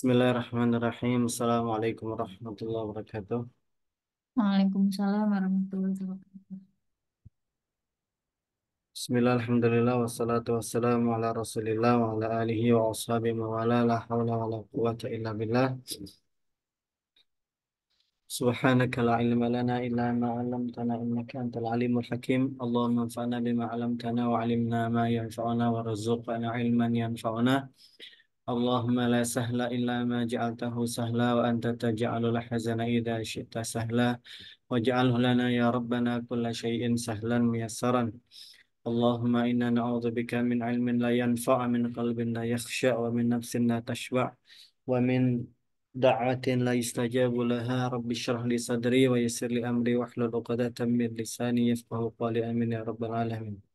بسم الله الرحمن الرحيم السلام عليكم ورحمة الله وبركاته وعليكم السلام ورحمة الله وبركاته بسم الله الحمد لله والصلاة والسلام على رسول الله وعلى آله وأصحابه ولا لا حول ولا قوة إلا بالله سبحانك لا علم لنا إلا ما علمتنا إنك أنت العليم الحكيم اللهم انفعنا بما علمتنا وعلمنا ما ينفعنا وارزقنا علما ينفعنا اللهم لا سهل إلا ما جعلته سهلا وأنت تجعل الحزن إذا شئت سهلا واجعله لنا يا ربنا كل شيء سهلا ميسرا اللهم إنا نعوذ بك من علم لا ينفع من قلب لا يخشع ومن نفس لا تشبع ومن دعوة لا يستجاب لها رب اشرح لي صدري ويسر لي أمري واحلل عقدة من لساني يفقه قولي آمين يا رب العالمين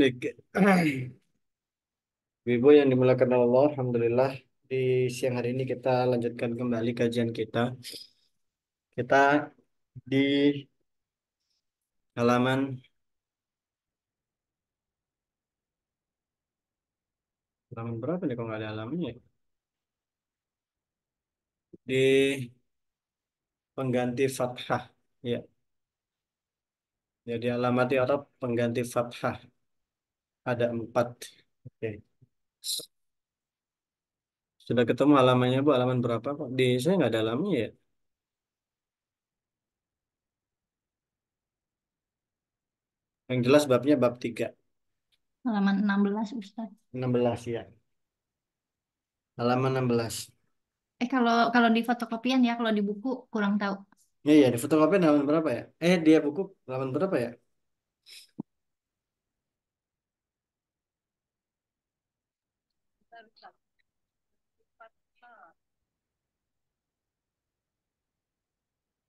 Baik. Ibu yang dimulakan Allah, Alhamdulillah di siang hari ini kita lanjutkan kembali kajian kita. Kita di halaman halaman berapa nih kalau nggak ada halamannya ya? di pengganti fathah ya jadi alamat Arab pengganti fathah ada empat. Oke. Sudah ketemu alamannya Bu. alaman berapa, kok? Di saya nggak ada alamnya ya. Yang jelas babnya bab tiga. Halaman 16, Ustaz. 16 ya. Halaman 16. Eh kalau kalau di fotokopian ya, kalau di buku kurang tahu. Iya, ya, di fotokopian halaman berapa ya? Eh, dia buku halaman berapa ya?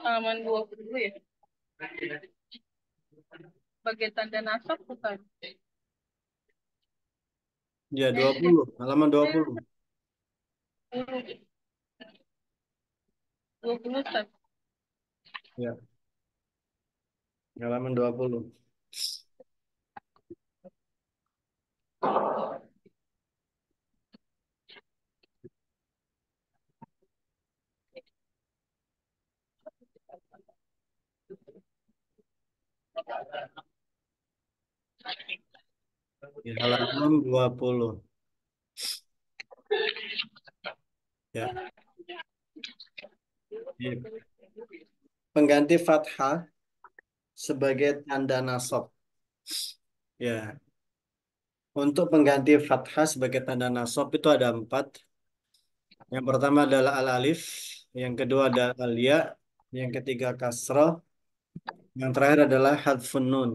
halaman 20 ya. Bagian tanda nasab bukan? Ya, 20. Halaman 20. 20, Ustaz. Ya. Halaman 20. Di halaman 20. Ya. Pengganti fathah sebagai tanda nasab. Ya. Untuk pengganti fathah sebagai tanda nasab itu ada empat. Yang pertama adalah al-alif, yang kedua adalah al-ya, yang ketiga kasrah, yang terakhir adalah hadfun nun.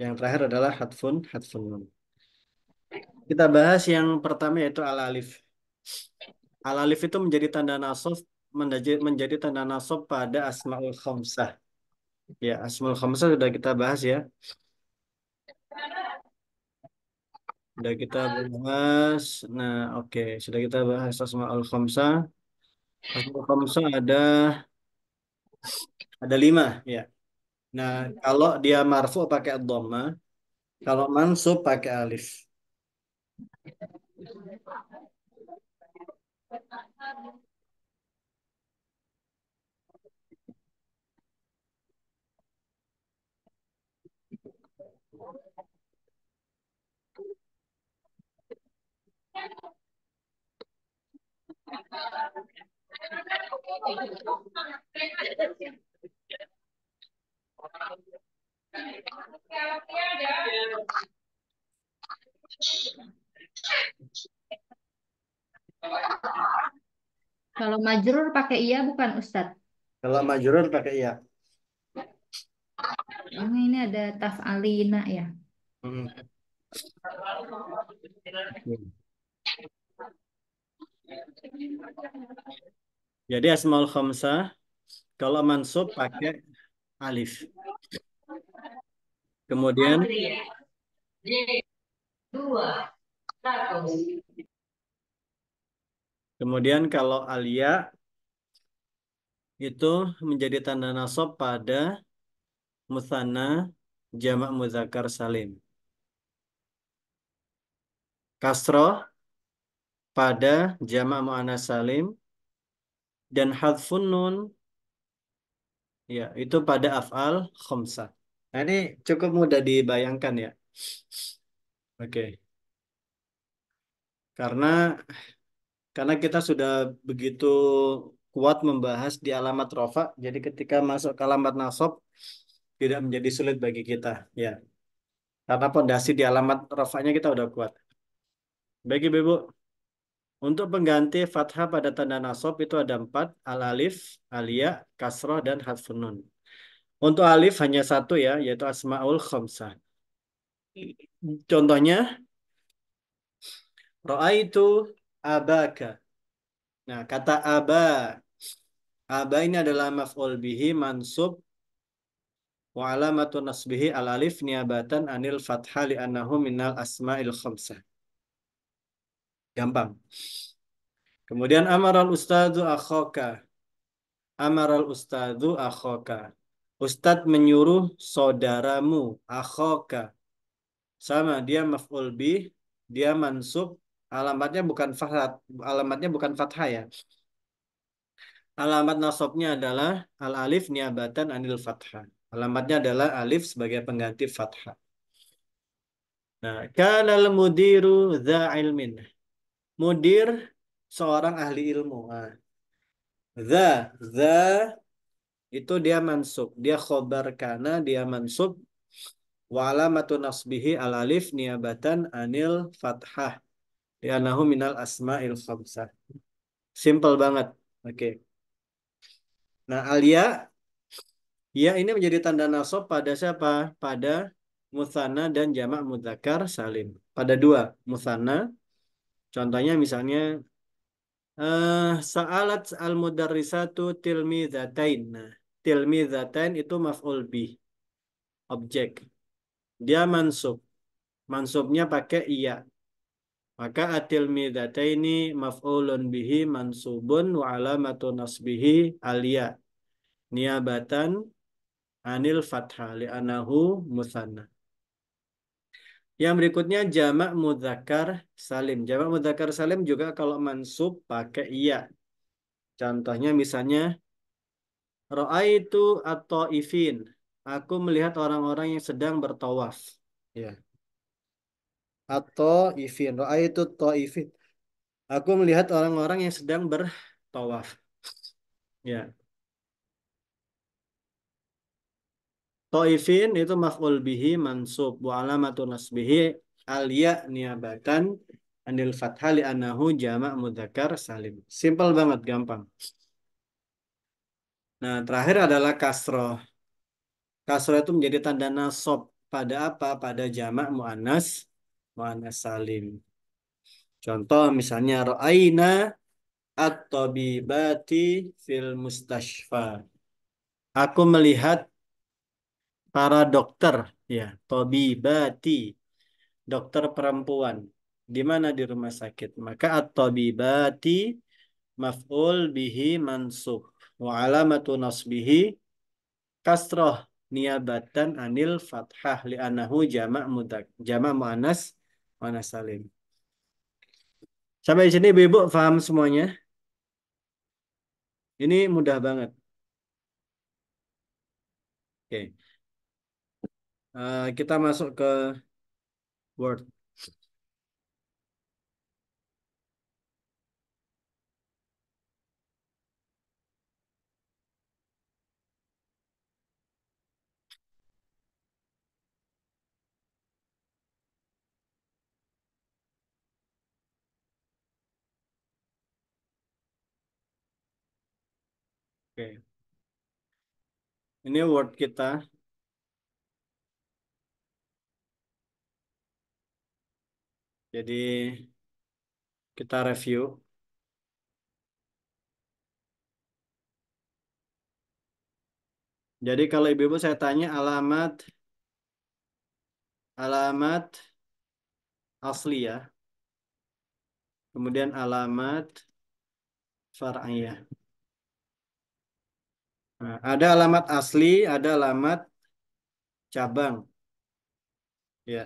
Yang terakhir adalah hadfun, hadfun nun. Kita bahas yang pertama yaitu al-alif. Al-alif itu menjadi tanda nasof, menjadi tanda nasof pada asma'ul khamsah. Ya, asma'ul khamsah sudah kita bahas ya. Sudah kita bahas. Nah, oke, okay. sudah kita bahas asma'ul khamsah. Asma'ul khamsah ada ada lima, ya. Nah, kalau dia marfu pakai dhamma, kalau mansub pakai alif. majrur pakai iya bukan Ustad. Kalau majrur pakai iya. Oh, ini ada taf alina ya. Hmm. Jadi asmaul khamsah kalau mansub pakai alif. Kemudian dua Kemudian kalau alia itu menjadi tanda nasab pada musanna jamak muzakkar salim. Kasroh pada jamak muannas salim dan hadfun nun ya itu pada af'al khomsah. Nah, ini cukup mudah dibayangkan ya. Oke. Okay. Karena karena kita sudah begitu kuat membahas di alamat rofa, jadi ketika masuk ke alamat nasab tidak menjadi sulit bagi kita, ya. Karena pondasi di alamat rofanya kita sudah kuat. Bagi Ibu, untuk pengganti fathah pada tanda nasab itu ada empat, al-alif, alia, kasroh, dan hasfunun. Untuk alif hanya satu ya, yaitu asmaul khomsah. Contohnya, roa itu abaka. Nah, kata aba. Aba ini adalah maf'ul bihi mansub wa alamatu nasbihi al alif niabatan anil fathah li annahu minal asma'il khamsah. Gampang. Kemudian amaral ustadzu akhoka. Amaral ustadu akhoka. Ustadz menyuruh saudaramu, akhoka. Sama, dia maf'ul bih, dia mansub, alamatnya bukan fathah, alamatnya bukan fathah ya. Alamat nasabnya adalah al alif niabatan anil fathah. Alamatnya adalah alif sebagai pengganti fathah. Nah, kana mudiru dza ilmin. Mudir seorang ahli ilmu. Nah. the the itu dia mansub, dia khobar kana, dia mansub wa alamatu nasbihi al alif niabatan anil fathah Li'annahu minal asma'il khamsah. Simple banget. Oke. Okay. Nah, alia ya ini menjadi tanda nasab pada siapa? Pada Mutana dan jamak mudzakkar salim. Pada dua, Mutana. Contohnya misalnya uh, sa'alat al-mudarrisatu tilmidzatain. Nah, tilmidzatain itu maf'ul bi. Objek. Dia mansub. Mansubnya pakai iya. Maka atil midata ini maf'ulun bihi mansubun wa alamatu nasbihi alia. Niabatan anil fathah li'anahu musanna. Yang berikutnya jamak mudzakkar salim. Jamak mudzakkar salim juga kalau mansub pakai iya. Contohnya misalnya Ra'aitu atau ifin. Aku melihat orang-orang yang sedang bertawaf. Ya atau ifin itu ifin aku melihat orang-orang yang sedang bertawaf ya Ta'ifin itu maf'ul bihi mansub wa alamatu nasbihi alya niabatan anil fathah li annahu jamak mudzakkar salim. Simpel banget, gampang. Nah, terakhir adalah kasroh. Kasroh itu menjadi tanda nasab pada apa? Pada jamak muannas Mana salim. Contoh misalnya ra'aina at-tabibati fil mustashfa. Aku melihat para dokter ya, tabibati, dokter perempuan di mana di rumah sakit. Maka at-tabibati maf'ul bihi mansub wa alamatu nasbihi kasroh niabatan anil fathah li'anahu jama' mudak jama' mu'anas Mana salin? Sampai di sini Ibu-ibu paham semuanya? Ini mudah banget. Oke. Okay. Uh, eh, kita masuk ke Word. Oke. Ini word kita. Jadi kita review. Jadi kalau ibu-ibu saya tanya alamat alamat asli ya. Kemudian alamat far'iyah ada alamat asli, ada alamat cabang. Ya.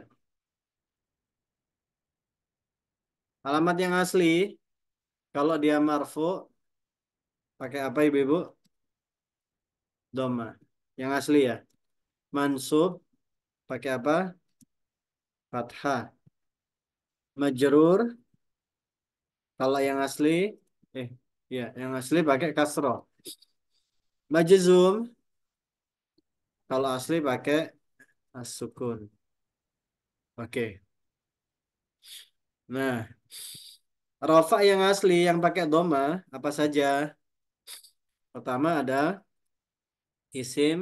Alamat yang asli, kalau dia marfu, pakai apa ibu? -ibu? Doma. Yang asli ya. Mansub, pakai apa? Fathah. Majrur, kalau yang asli, eh, ya, yang asli pakai kasroh zoom kalau asli pakai as Oke. Nah, rofa yang asli yang pakai doma apa saja? Pertama ada isim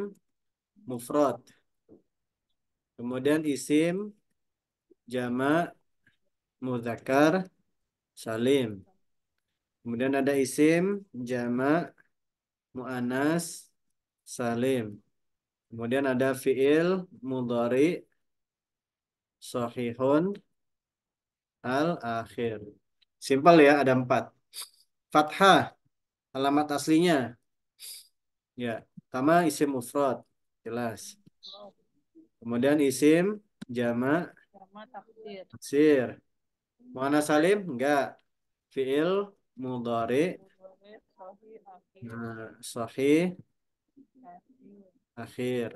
mufrad. Kemudian isim jama muzakar salim. Kemudian ada isim jama mu'anas salim. Kemudian ada fi'il mudhari sahihun al-akhir. Simpel ya, ada empat. Fathah, alamat aslinya. Ya, pertama isim mufrad, jelas. Kemudian isim Jama, taksir. Mu'anas salim enggak. Fi'il mudhari Nah, sahih akhir.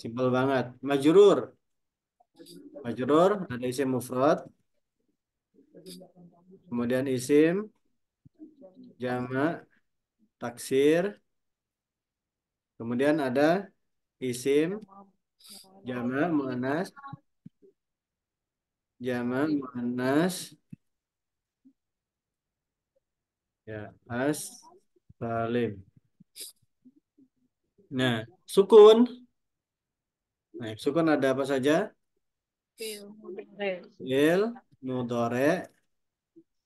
Simpel banget. Majurur. Majurur, ada isim mufrad. Kemudian isim jama, taksir. Kemudian ada isim jama, Mu'anas jama, Mu'anas ya as salim nah sukun nah sukun ada apa saja il mudore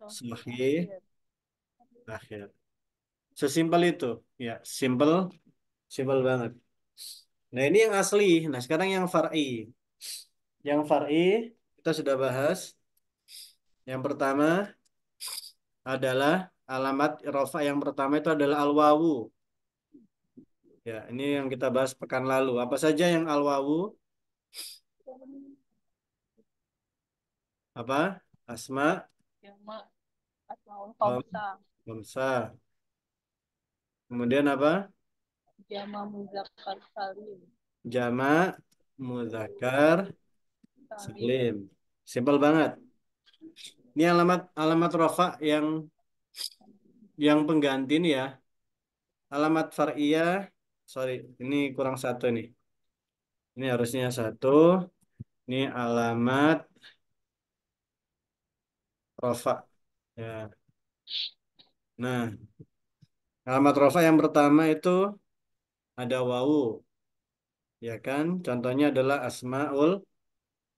sahi akhir sesimpel itu ya simple simple banget nah ini yang asli nah sekarang yang far'i yang far'i kita sudah bahas yang pertama adalah alamat rofa yang pertama itu adalah alwawu. Ya, ini yang kita bahas pekan lalu. Apa saja yang alwawu? Apa? Asma? Asmaul Kemudian apa? Jama muzakar Salim. Jama muzakar Salim. Simple banget. Ini alamat alamat rofa yang yang pengganti nih ya. Alamat Faria sorry, ini kurang satu nih. Ini harusnya satu. Ini alamat rofa. Ya. Nah, alamat rofa yang pertama itu ada wawu. Ya kan? Contohnya adalah asmaul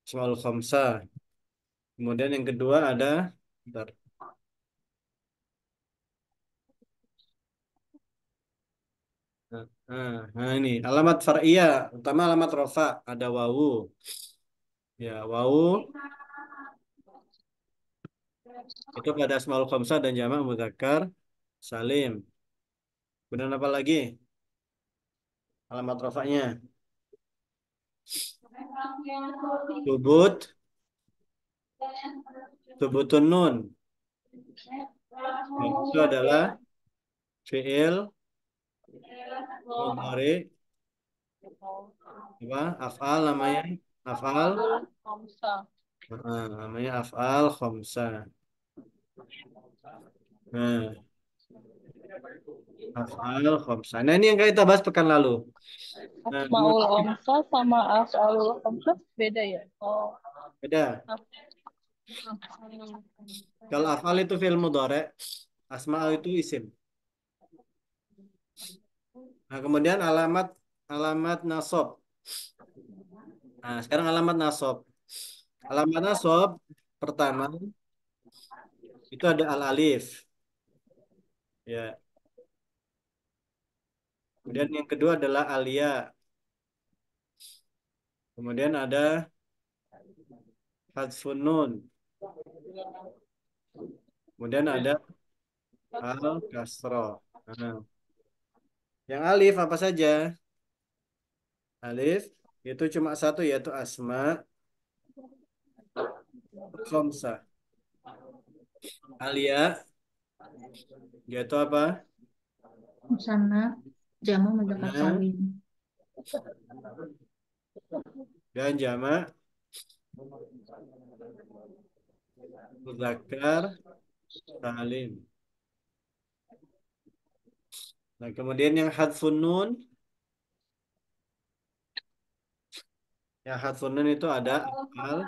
asmaul khamsah. Kemudian yang kedua ada bentar, Nah, nah ini alamat Faria utama alamat rofa ada wawu. Ya, wawu itu pada asmaul khamsah dan jamak mudzakkar salim. benar apa lagi? Alamat rofaknya. Tubut. Tubutun nun. itu adalah fi'il Mudhari. Apa? Af'al namanya? Af'al? Khomsa. Nah, namanya af'al khomsa. Nah. Af'al khomsa. Nah, ini yang kita bahas pekan lalu. Nah, Asmaul khomsa sama af'al khomsa beda ya? Oh. Beda. Kalau af'al itu film mudhari, asma'ul itu isim. Nah, kemudian alamat alamat nasab. Nah, sekarang alamat nasab. Alamat nasab pertama itu ada al-alif. Ya. Kemudian yang kedua adalah alia. Kemudian ada hadfun nun. Kemudian ada al kasra. Nah. Yang alif apa saja? Alif itu cuma satu yaitu asma Komsa. Alia yaitu apa? Musanna jamu mendekat kawin. Dan jama muzakkar salim. Nah, kemudian yang hadfun nun. Yang hadfun nun itu ada al.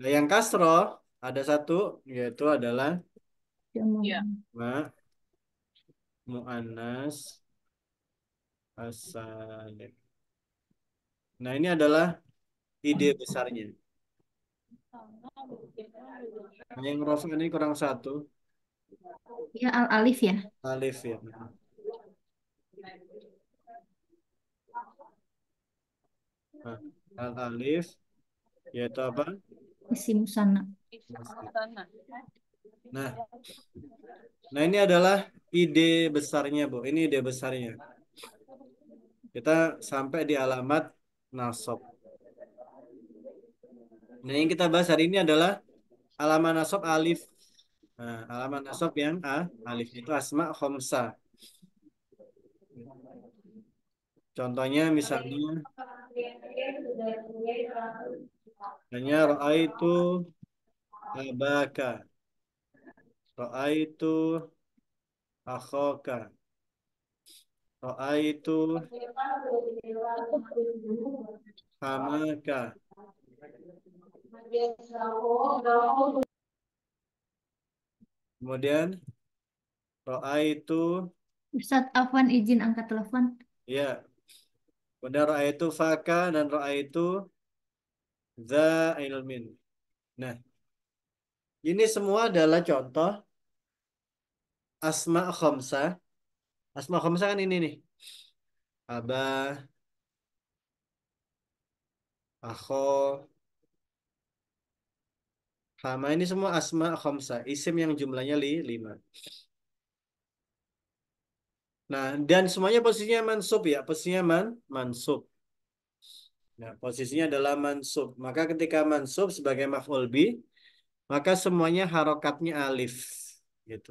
Nah, yang kasro ada satu yaitu adalah ya. Iya. mu'anas asalim. nah, ini adalah ide besarnya. Yang Rofa ini kurang satu. Ya al alif ya. Alif ya. Nah, al alif yaitu apa? Isim sana. Nah, nah ini adalah ide besarnya bu. Ini ide besarnya. Kita sampai di alamat nasab. Nah, yang kita bahas hari ini adalah alaman nasab alif. Nah, alaman nasab yang A, alif itu asma khomsa. Contohnya misalnya hanya itu abaka. itu akhoka. itu hamaka. Kemudian roa itu Ustaz Afwan izin angkat telepon. Iya. Kemudian roa itu faka dan roa itu za ilmin. Nah, ini semua adalah contoh asma khomsa. Asma khomsa kan ini nih. Abah, akhoh, Hama ini semua asma khomsa, isim yang jumlahnya li, lima. Nah, dan semuanya posisinya mansub ya, posisinya man, mansub. Nah, posisinya adalah mansub. Maka ketika mansub sebagai maf'ul bi, maka semuanya harokatnya alif gitu.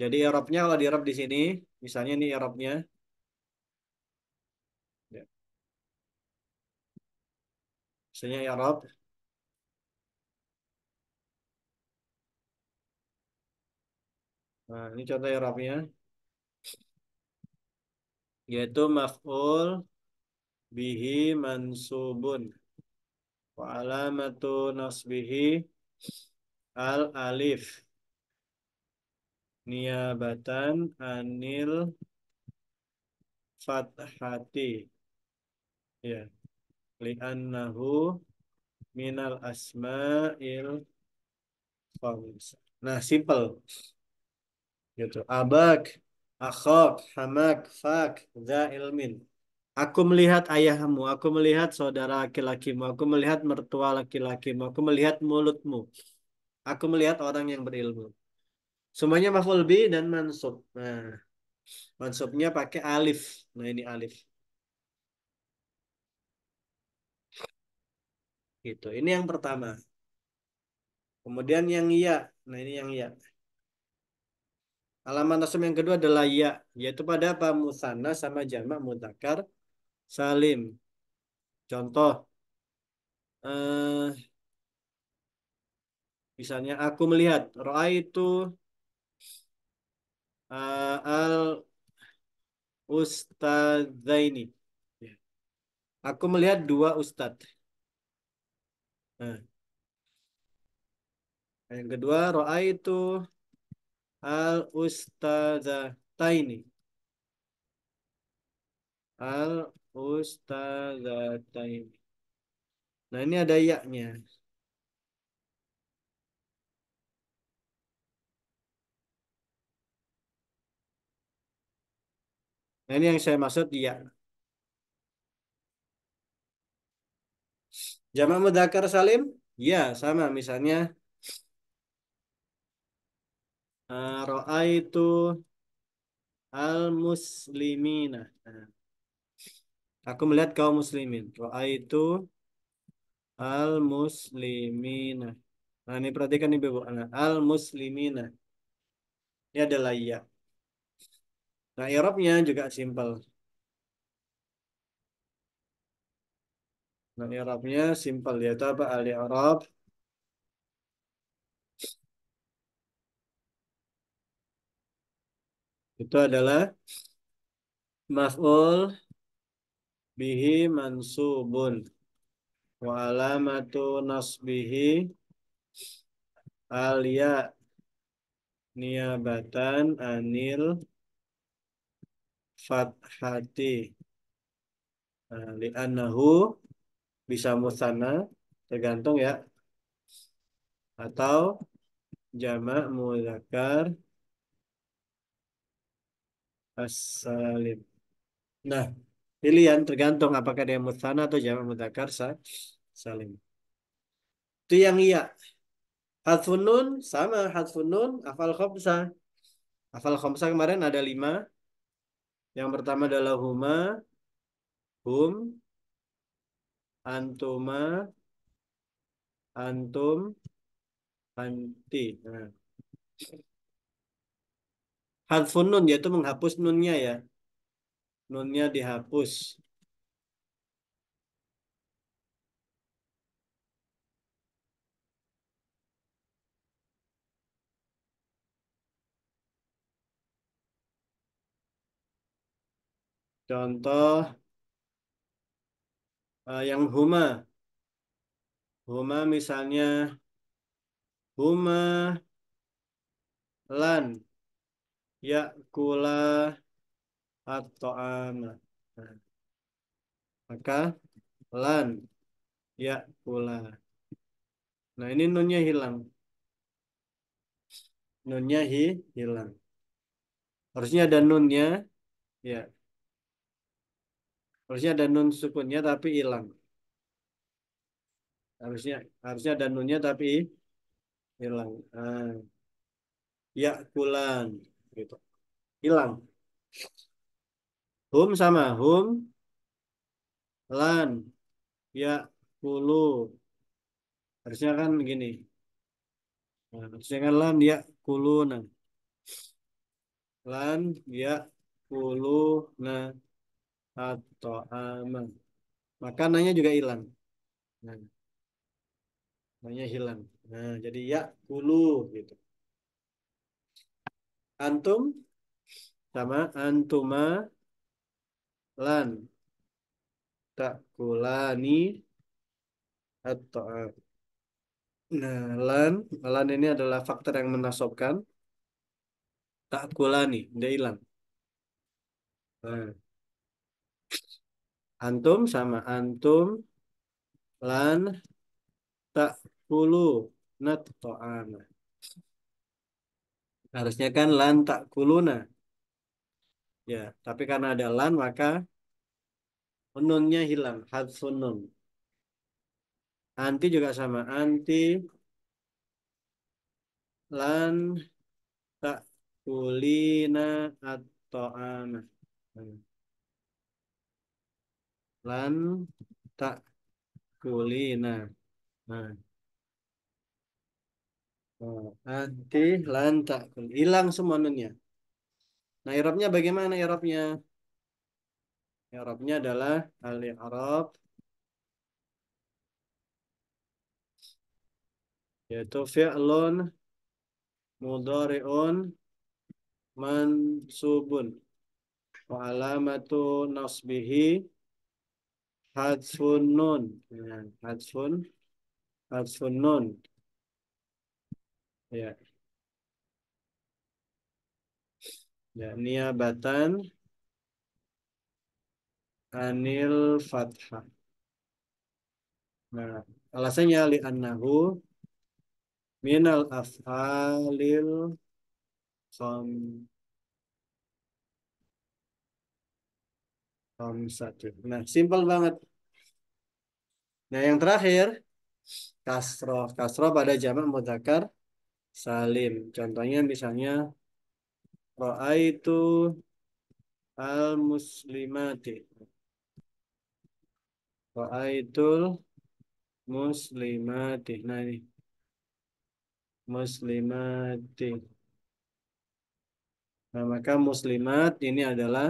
Jadi Eropnya kalau di di sini, misalnya ini Eropnya, ya. misalnya arab. Nah, ini contoh i'rabnya yaitu maf'ul bihi mansubun wa alamatu nasbihi al alif niabatan anil fathati ya li'annahu minal asma'il khamsah nah simple gitu abak akhok hamak fak za ilmin Aku melihat ayahmu, aku melihat saudara laki-lakimu, aku melihat mertua laki-lakimu, aku melihat mulutmu. Aku melihat orang yang berilmu. Semuanya maf'ul bi dan mansub. Nah, mansubnya pakai alif. Nah, ini alif. Gitu. Ini yang pertama. Kemudian yang iya. Nah, ini yang iya. Alamat nasab yang kedua adalah ya, yaitu pada apa? Musanna sama jamak mudakar salim. Contoh, eh, misalnya aku melihat roa itu eh, al ustadzaini. Ya. Aku melihat dua ustadz, Nah. Yang kedua roa itu al ustazataini al ustazataini nah ini ada yaknya Nah, ini yang saya maksud ya. Jamak mudzakkar salim? Ya, sama misalnya Uh, Ra'aitu al-muslimina. Nah. Aku melihat kaum muslimin. Ra'aitu al-muslimina. Nah, ini perhatikan nih Bu. Nah, al-muslimina. Ini adalah ya. Nah, Eropnya juga simpel. Nah, Eropnya simpel yaitu apa? Al-Arab itu adalah maf'ul bihi mansubun wa alamatu nasbihi alya niabatan anil fathati nah, li'annahu bisa musana tergantung ya atau jamak muzakkar as Nah, pilihan tergantung apakah dia mutsana atau jamak mutakarsa, salim. Itu yang iya. Hadfun nun sama hadfun nun afal khomsa. Afal khomsa kemarin ada lima. Yang pertama adalah huma, hum, antuma, antum, anti. Nah. Hadfun nun yaitu menghapus nunnya ya. Nunnya dihapus. Contoh uh, yang huma. Huma misalnya huma lan Ya kula atau ama maka lan kula. nah ini nunnya hilang nunnya hi hilang harusnya ada nunnya ya harusnya ada nun sukunnya tapi hilang harusnya harusnya ada nunnya tapi hilang ah. ya kulan gitu hilang hum sama hum lan ya kulu harusnya kan gini nah, harusnya kan lan ya nah lan ya nah atau aman makanannya juga hilang nah, nanya hilang nah jadi ya kulu gitu antum sama antuma lan takulani atau nah lan lan ini adalah faktor yang menasobkan takulani dia hilang nah. antum sama antum lan tak takulu nat to'ana Harusnya kan lan tak kuluna. Ya, tapi karena ada lan maka nunnya hilang, had nun. Anti juga sama, anti lan tak kulina atau amah. Lan tak kulina. Nah. Hati lanta Hilang semua nunnya. Nah, Arabnya bagaimana Arabnya? Arabnya adalah al-Arab yaitu fi'lun mudhari'un mansubun wa alamatu nasbihi hadfun nun. Nah, hadfun hadfun nun. Ya. Ya, niabatan anil fathah. Nah, alasannya li annahu minal af'alil kham satu. Nah, simple banget. Nah, yang terakhir kasroh. Kasroh pada jamak mudzakkar salim. Contohnya misalnya itu al-muslimati. Ra'aitul muslimati. Nah ini. Muslimati. Nah, maka muslimat ini adalah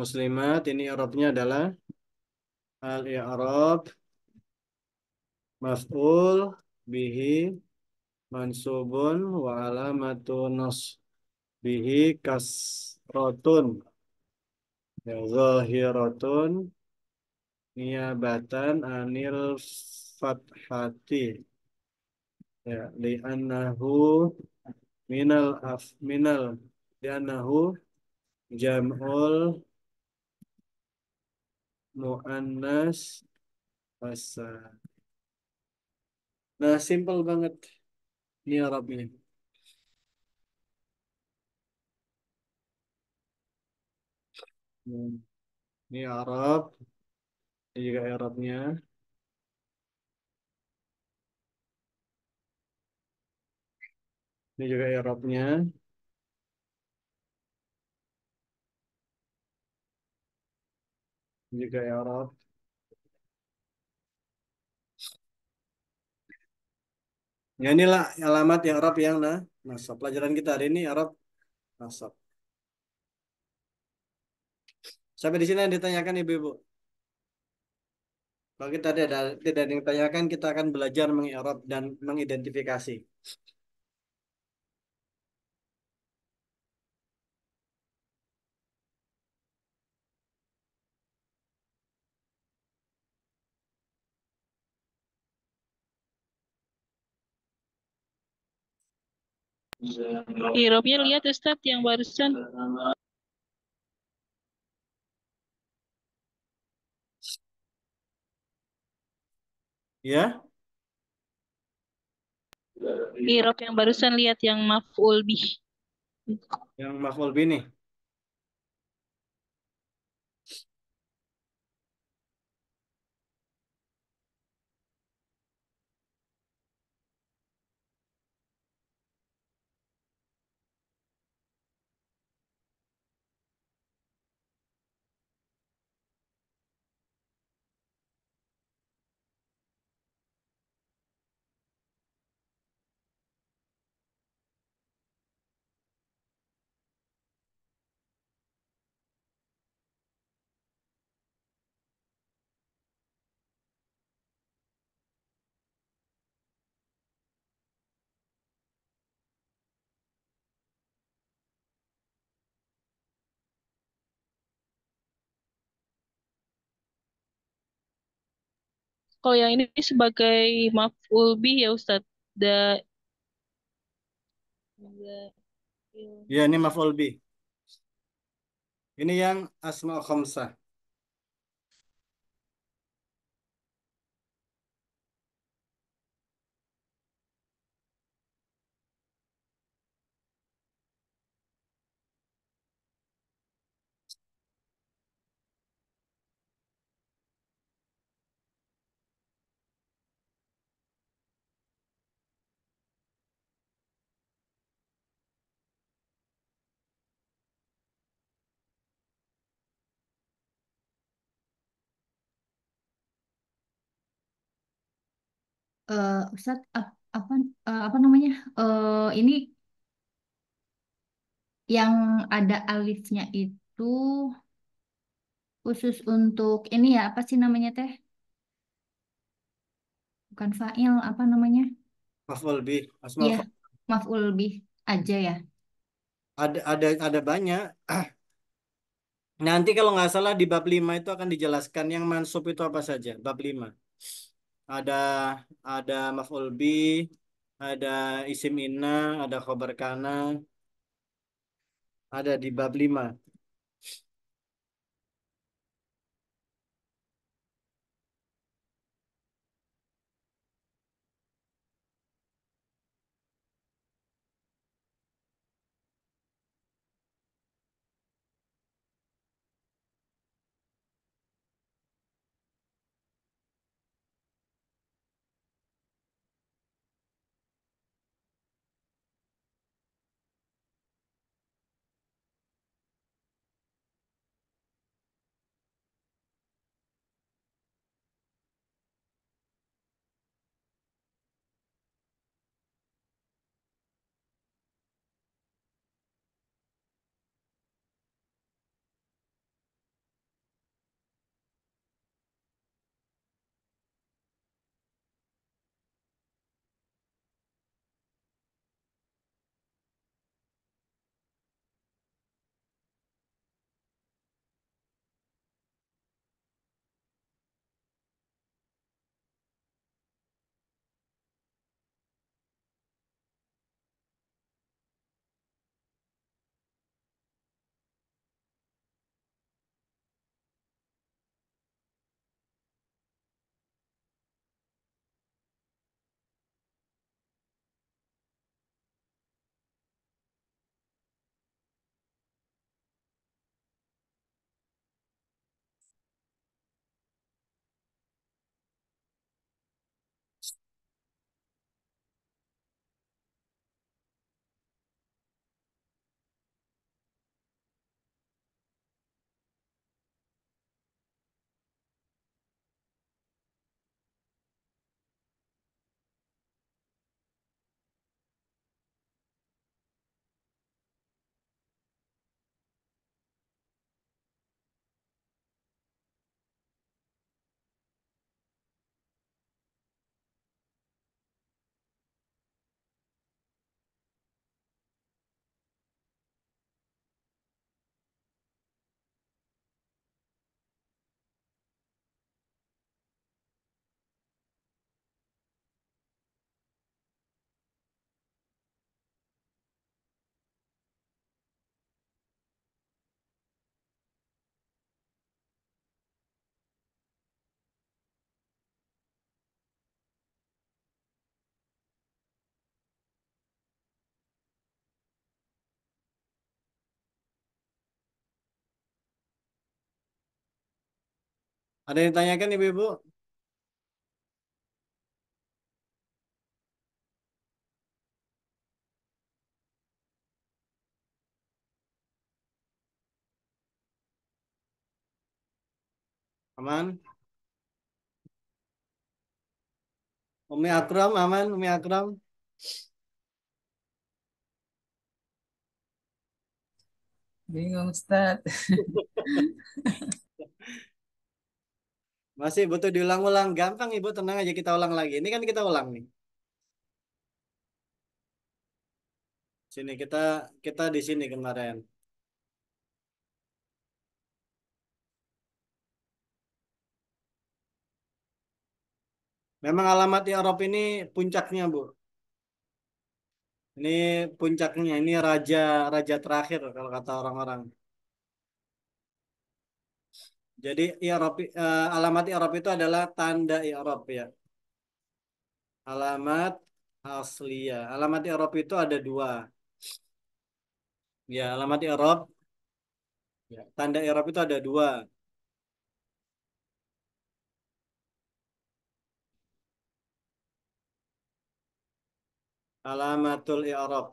muslimat ini i'rabnya adalah al-i'rab maf'ul bihi mansubun wa alamatu nas bihi kasrotun ya zahiratun niabatan anil fathati ya li'annahu minal af minal li'annahu jam'ul Mu'annas Hasan. Nah, simple banget. Ini Arab ini. Hmm, ini Arab. Ini juga Arabnya. Ini juga Arabnya. Juga ya Rob. Ya inilah alamat ya Arab yang nah, nasab. Pelajaran kita hari ini Arab nasab. Sampai di sini yang ditanyakan ibu-ibu. Kalau kita tidak ada, tidak ada yang ditanyakan, kita akan belajar mengi'rab dan mengidentifikasi. Irobnya lihat Ustadz yang barusan. Ya. Irob yang barusan lihat yang maf'ul bih. Yang maf'ul bih nih. kalau yang ini sebagai maf'ul bi ya Ustaz. Da, Iya, Ya, ini maf'ul bi. Ini yang asma khomsah. uh, Ustadz ap- apa uh, apa namanya Uh, ini yang ada alifnya itu khusus untuk ini ya apa sih namanya teh bukan fa'il apa namanya Maf'ul bih, asmaul ya maf'ul bih aja ya ada ada ada banyak. Nanti kalau nggak salah di bab 5 itu akan dijelaskan yang mansub itu apa saja, bab 5 ada ada maf'ul bi, ada isim inna, ada khabar kana. Ada di bab 5. Ada yang ditanyakan Ibu-Ibu? Aman? Umi Akram, aman Umi Akram? Bingung Ustaz. Masih butuh diulang-ulang. Gampang Ibu, tenang aja kita ulang lagi. Ini kan kita ulang nih. Sini kita kita di sini kemarin. Memang alamat di Arab ini puncaknya, Bu. Ini puncaknya, ini raja raja terakhir kalau kata orang-orang. Jadi i'rab ya uh, eh, alamat i'rab ya itu adalah tanda i'rab ya, ya. Alamat asli ya Alamat i'rab itu ada dua. Ya, alamat i'rab ya. tanda i'rab itu ada dua. Alamatul i'rab.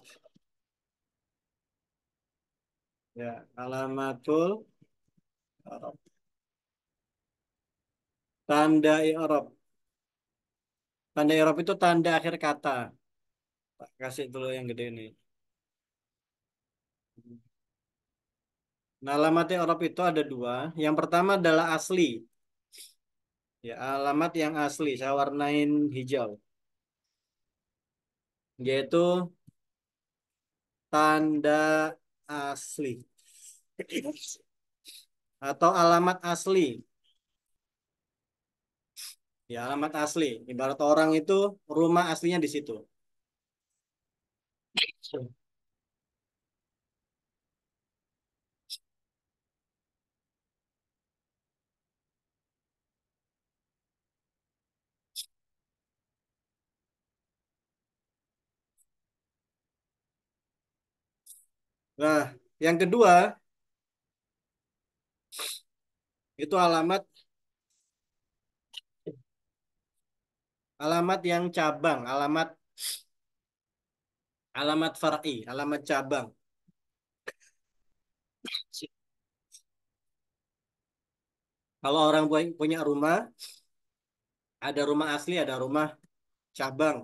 Ya, alamatul i'rab. Tanda i'rab. Tanda i'rab itu tanda akhir kata. Pak, kasih dulu yang gede ini. Nah, alamat i'rab itu ada dua. Yang pertama adalah asli. Ya, alamat yang asli saya warnain hijau. Yaitu tanda asli atau alamat asli Ya, alamat asli. Ibarat orang itu rumah aslinya di situ. Nah, yang kedua itu alamat Alamat yang cabang, alamat alamat farai alamat cabang. Kalau orang punya rumah, ada rumah asli, ada rumah cabang.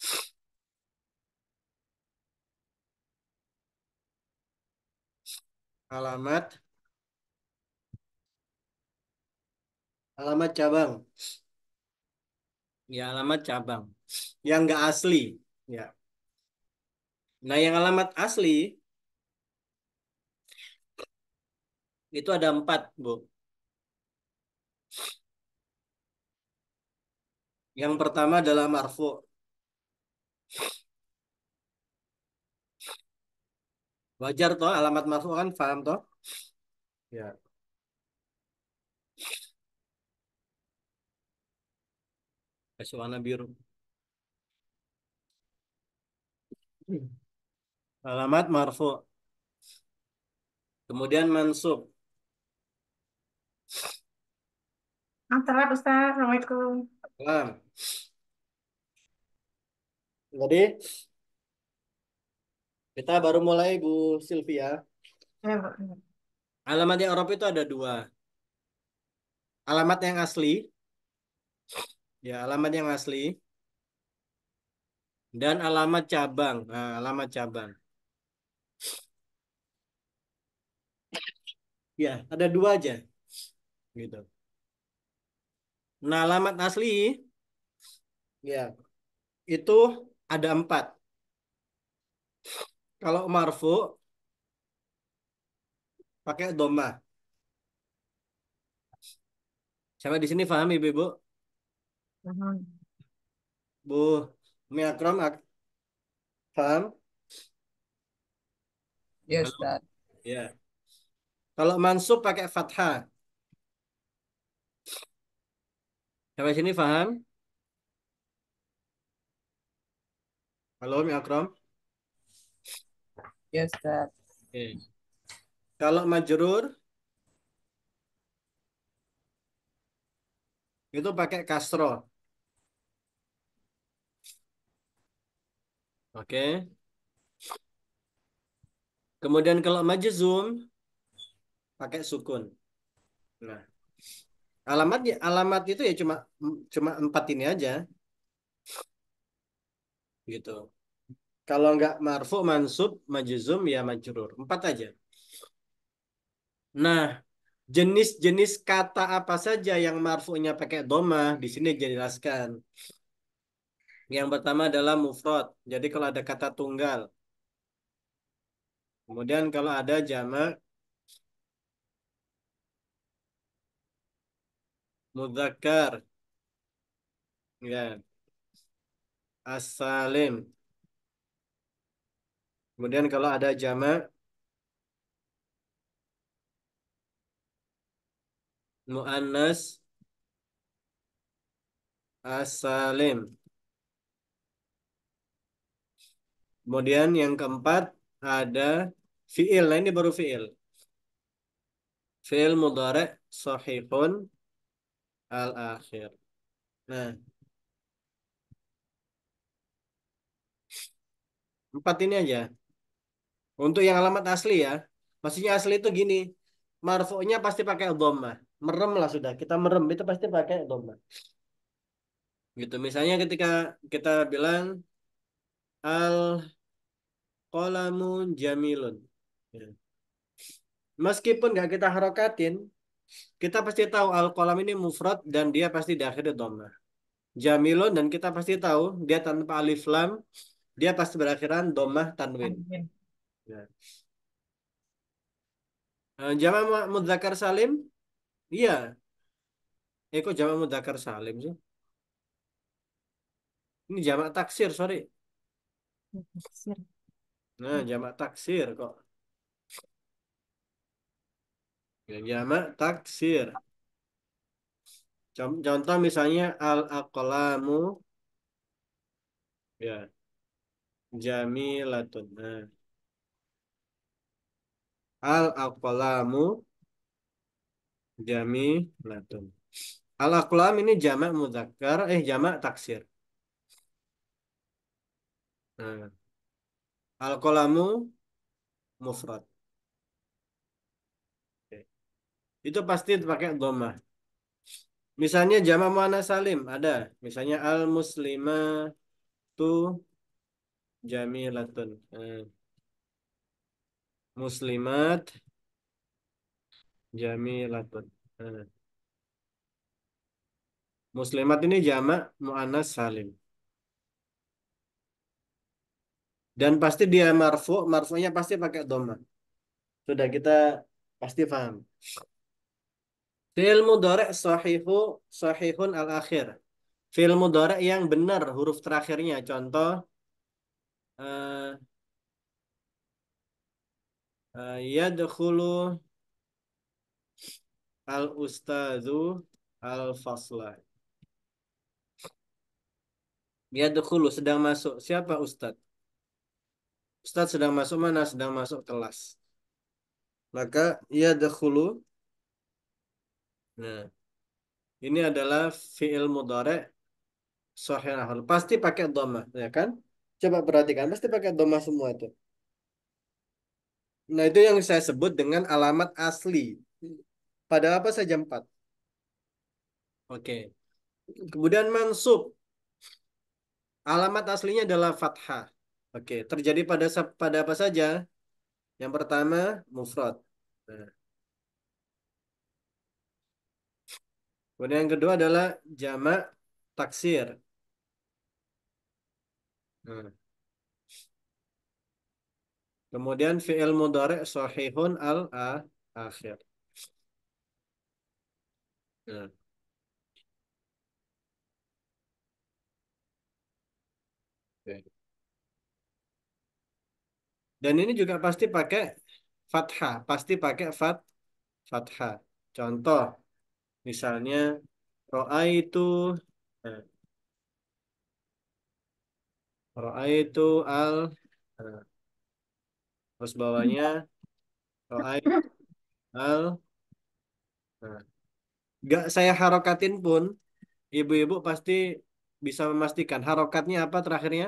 Alamat Alamat cabang. Ya, alamat cabang. Yang nggak asli. Ya. Nah, yang alamat asli itu ada empat, Bu. Yang pertama adalah Marfo. Wajar toh alamat marfu kan paham toh? Ya. Kasih warna biru. Alamat marfu. Kemudian mansub. Antara Ustaz. Assalamualaikum. Jadi kita baru mulai Bu Silvia. Ya, Alamat yang Arab itu ada dua. Alamat yang asli ya alamat yang asli dan alamat cabang nah, alamat cabang ya ada dua aja gitu nah alamat asli ya itu ada empat kalau marfu pakai doma. Sama di sini paham ibu-ibu? Bu, Umi Akram, ak paham? Ya, Ustaz. Ya. Kalau mansub pakai fathah. Sampai sini paham? Halo, Umi Akram. Ya, Ustaz. Okay. Kalau majrur itu pakai kasroh. Oke. Kemudian kalau majuzum pakai sukun. Nah, alamatnya alamat itu ya cuma cuma empat ini aja. Gitu. Kalau nggak marfu mansub majuzum ya majrur. Empat aja. Nah, jenis-jenis kata apa saja yang marfu'nya pakai doma di sini dijelaskan. Yang pertama adalah mufrad. Jadi kalau ada kata tunggal. Kemudian kalau ada jama mudzakkar. Ya. As-salim. Kemudian kalau ada jama muannas as-salim. Kemudian yang keempat ada fi'il. Nah ini baru fi'il. Fi'il mudare sahihun al-akhir. Nah. Empat ini aja. Untuk yang alamat asli ya. Maksudnya asli itu gini. Marfu'nya pasti pakai odoma Merem lah sudah. Kita merem itu pasti pakai odoma Gitu. Misalnya ketika kita bilang al kolamun jamilun. Ya. Meskipun nggak kita harokatin, kita pasti tahu al kolam ini mufrad dan dia pasti di diakhiri domah. Jamilun dan kita pasti tahu dia tanpa alif lam, dia pasti berakhiran domah tanwin. Ya. Eh, jama mudzakar salim? Iya. Eh kok jama mudzakar salim sih? Ini jamak taksir, sorry. Taksir. Nah, jamak taksir kok. Yang jamak taksir. Contoh misalnya al-aqlamu ya. Jamilatun. Nah. Al-aqlamu jamilatun. Al-aqlam ini jamak muzakkar eh jamak taksir. Nah, hmm. al-qalamu mufrad. Itu pasti pakai doma. Misalnya jama muannas salim ada, misalnya al tu jamilatun. Nah. Muslimat jamilatun. Hmm. Muslimat ini jama muannas salim. dan pasti dia marfu marfunya pasti pakai doma sudah kita pasti paham fil mudhari sahihu sahihun al akhir fil mudhari yang benar huruf terakhirnya contoh uh, uh, yadkhulu al ustazu al fasla yadkhulu sedang masuk siapa ustadz Ustaz sedang masuk mana? Sedang masuk kelas. Maka ia ya dahulu. Nah, ini adalah fiil mudhari sahih Pasti pakai dhamma, ya kan? Coba perhatikan, pasti pakai dhamma semua itu. Nah, itu yang saya sebut dengan alamat asli. Pada apa saja empat. Oke. Kemudian mansub. Alamat aslinya adalah fathah. Oke, terjadi pada pada apa saja? Yang pertama mufrad. Nah. Kemudian yang kedua adalah jamak taksir. Nah. Kemudian fi'il mudhari sahihun al akhir. Nah. Dan ini juga pasti pakai fathah, pasti pakai fat fathah. Contoh, misalnya roa itu eh, roa itu al eh, terus bawahnya itu al eh. nggak saya harokatin pun ibu-ibu pasti bisa memastikan harokatnya apa terakhirnya?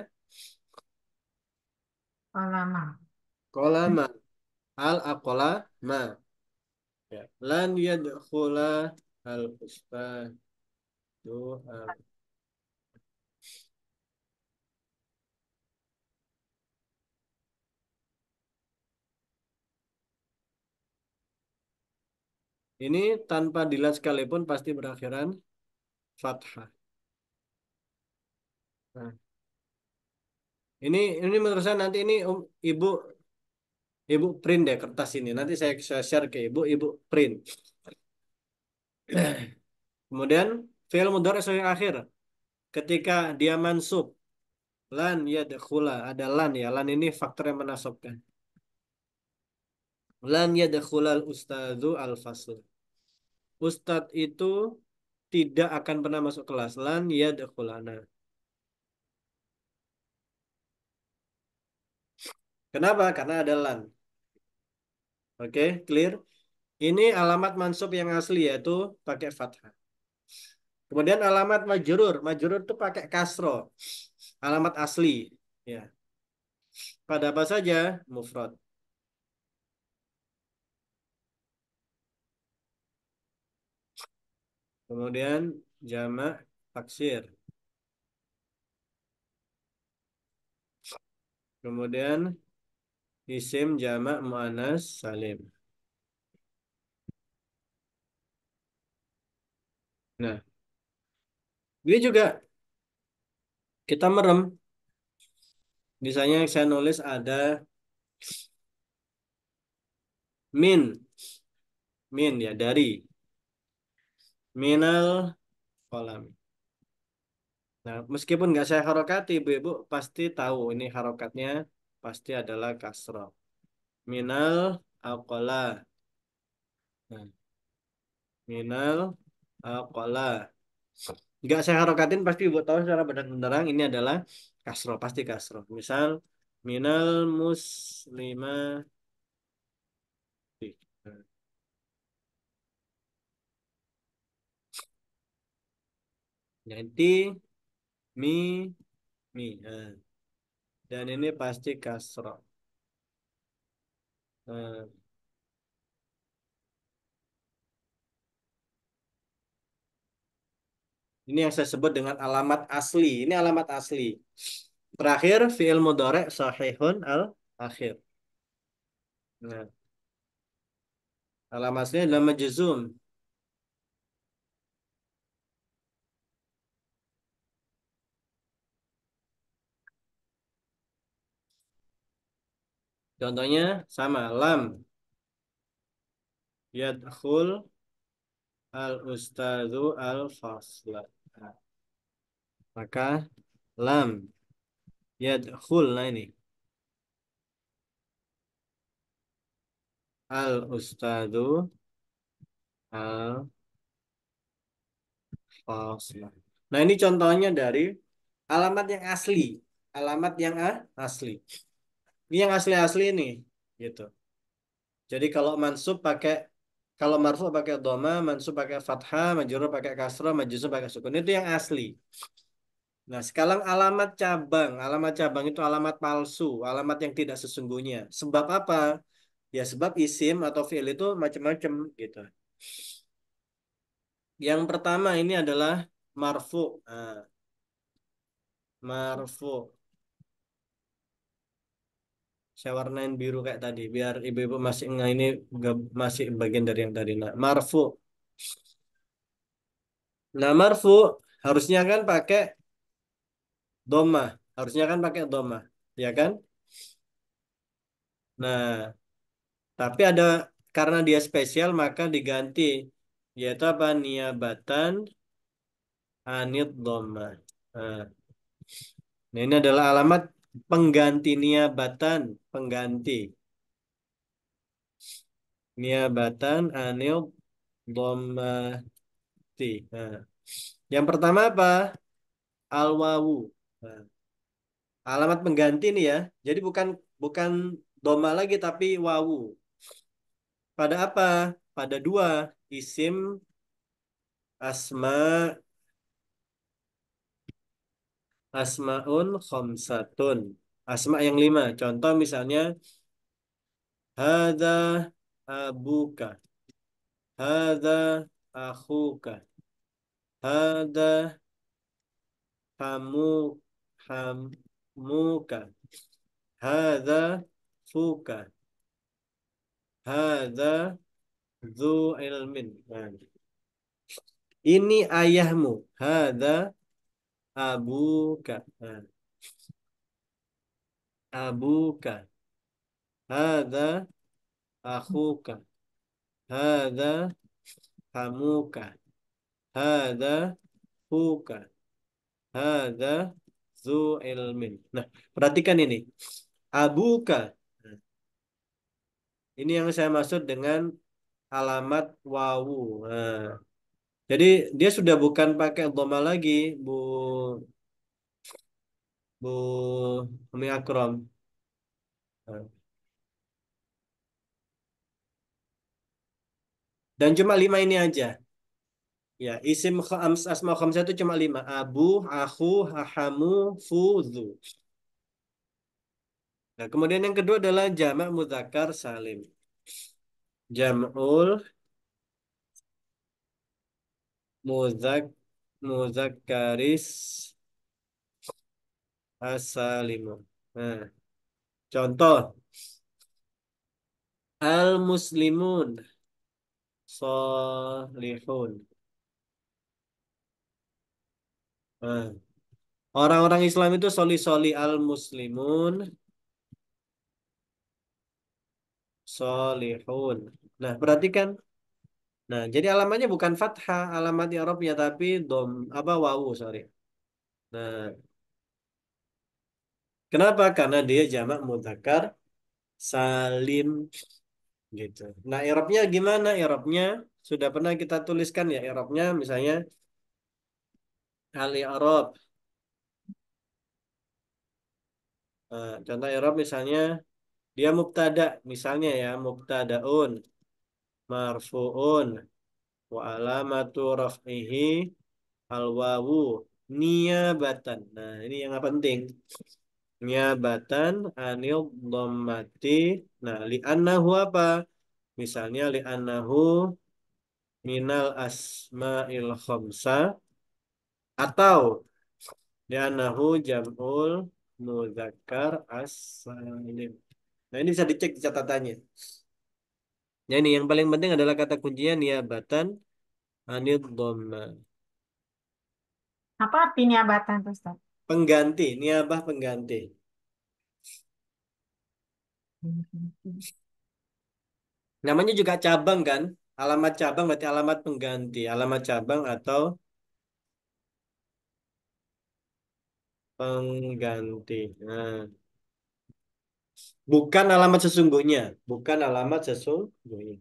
Alamah kolama al akola ma ya. lan yadkhula al fustanu al Ini tanpa dilat sekalipun pasti berakhiran fathah. Nah. Ini ini menurut saya nanti ini um, ibu ibu print deh kertas ini nanti saya share ke ibu ibu print kemudian fi'il mudhari yang akhir ketika dia mansub lan yadkhula ada lan ya lan ini faktor yang menasabkan lan yadkhulal ustadzu al fasl ustadz itu tidak akan pernah masuk kelas lan yadkhulana Kenapa? Karena ada lan. Oke, okay, clear? Ini alamat mansub yang asli yaitu pakai fathah. Kemudian alamat majurur, majurur itu pakai kasro. Alamat asli. Ya. Pada apa saja? Mufrad. Kemudian jamak taksir. Kemudian Isim jamak mu'anas salim. Nah, Ini juga kita merem. Misalnya saya nulis ada min, min ya dari minal kolam. Nah, meskipun nggak saya harokati, Bu Ibu pasti tahu ini harokatnya pasti adalah kasroh. Minal akola. Nah. Minal akola. Nggak saya harokatin pasti buat tahu secara benar-benar ini adalah kasroh. Pasti kasroh. Misal minal muslimah. Nah. nanti mi mi. Nah. Dan ini pasti kasro Nah. Ini yang saya sebut dengan alamat asli. Ini alamat asli. Terakhir, fi'il mudore sahihun al-akhir. Nah. Alamat aslinya adalah majizum. Contohnya sama lam yadkhul al ustadzu al fasla. Maka lam yadkhul nah ini al ustadzu al fasla. Nah, ini contohnya dari alamat yang asli, alamat yang asli. Ini yang asli-asli ini gitu. Jadi kalau mansub pakai kalau marfu pakai doma, mansub pakai fathah, majuro pakai kasrah, majzum pakai sukun. Itu yang asli. Nah, sekarang alamat cabang. Alamat cabang itu alamat palsu, alamat yang tidak sesungguhnya. Sebab apa? Ya sebab isim atau fi'il itu macam-macam gitu. Yang pertama ini adalah marfu. Nah, marfu saya warnain biru kayak tadi biar ibu-ibu masih nggak ini masih bagian dari yang tadi nah marfu nah marfu harusnya kan pakai doma harusnya kan pakai doma ya kan nah tapi ada karena dia spesial maka diganti yaitu apa niabatan anit doma nah. nah ini adalah alamat Pengganti niabatan, pengganti. Niabatan anil domati. Nah. Yang pertama apa? Alwawu. Nah. Alamat pengganti nih ya. Jadi bukan bukan doma lagi tapi wawu. Pada apa? Pada dua isim asma asmaun khomsatun. Asma yang lima. Contoh misalnya, Hada abuka. Hada akhuka. Hada hamu hamuka. Hada fuka. Hada dhu ilmin. Nah, ini ayahmu. Hada abuka eh. abuka hada akhuka hada hamuka hada huka hada zu ilmin nah perhatikan ini abuka ini yang saya maksud dengan alamat wawu nah jadi dia sudah bukan pakai doma lagi, Bu Bu Umi Akram. Dan cuma lima ini aja. Ya, isim khams, asma khams itu cuma lima. Abu, aku, hahamu, fuzu. Nah, kemudian yang kedua adalah jamak mudzakkar salim. Jam'ul muzak muzakkaris asalimu. Nah, contoh al muslimun solihun. Nah, orang-orang Islam itu soli-soli al muslimun solihun. Nah, perhatikan Nah, jadi alamatnya bukan fathah, alamat i'rabnya ya, tapi dom apa wawu, sorry. Nah, kenapa? Karena dia jamak mudzakkar salim gitu. Nah, i'rabnya ya gimana? I'rabnya ya sudah pernah kita tuliskan ya i'rabnya misalnya al i'rab. Nah, contoh i'rab misalnya dia mubtada, misalnya ya mubtadaun marfu'un wa alamatu raf'ihi alwawu niyabatan. Nah, ini yang penting. Niyabatan anil dhammati. Nah, annahu apa? Misalnya annahu minal asma'il khamsa atau annahu jam'ul muzakkar as-salim. Nah, ini bisa dicek di catatannya. Ya ini yang paling penting adalah kata kuncinya niabatan anil dhamma. Apa arti niabatan Ustaz? Pengganti, niabah pengganti. Namanya juga cabang kan? Alamat cabang berarti alamat pengganti, alamat cabang atau pengganti. Nah bukan alamat sesungguhnya, bukan alamat sesungguhnya.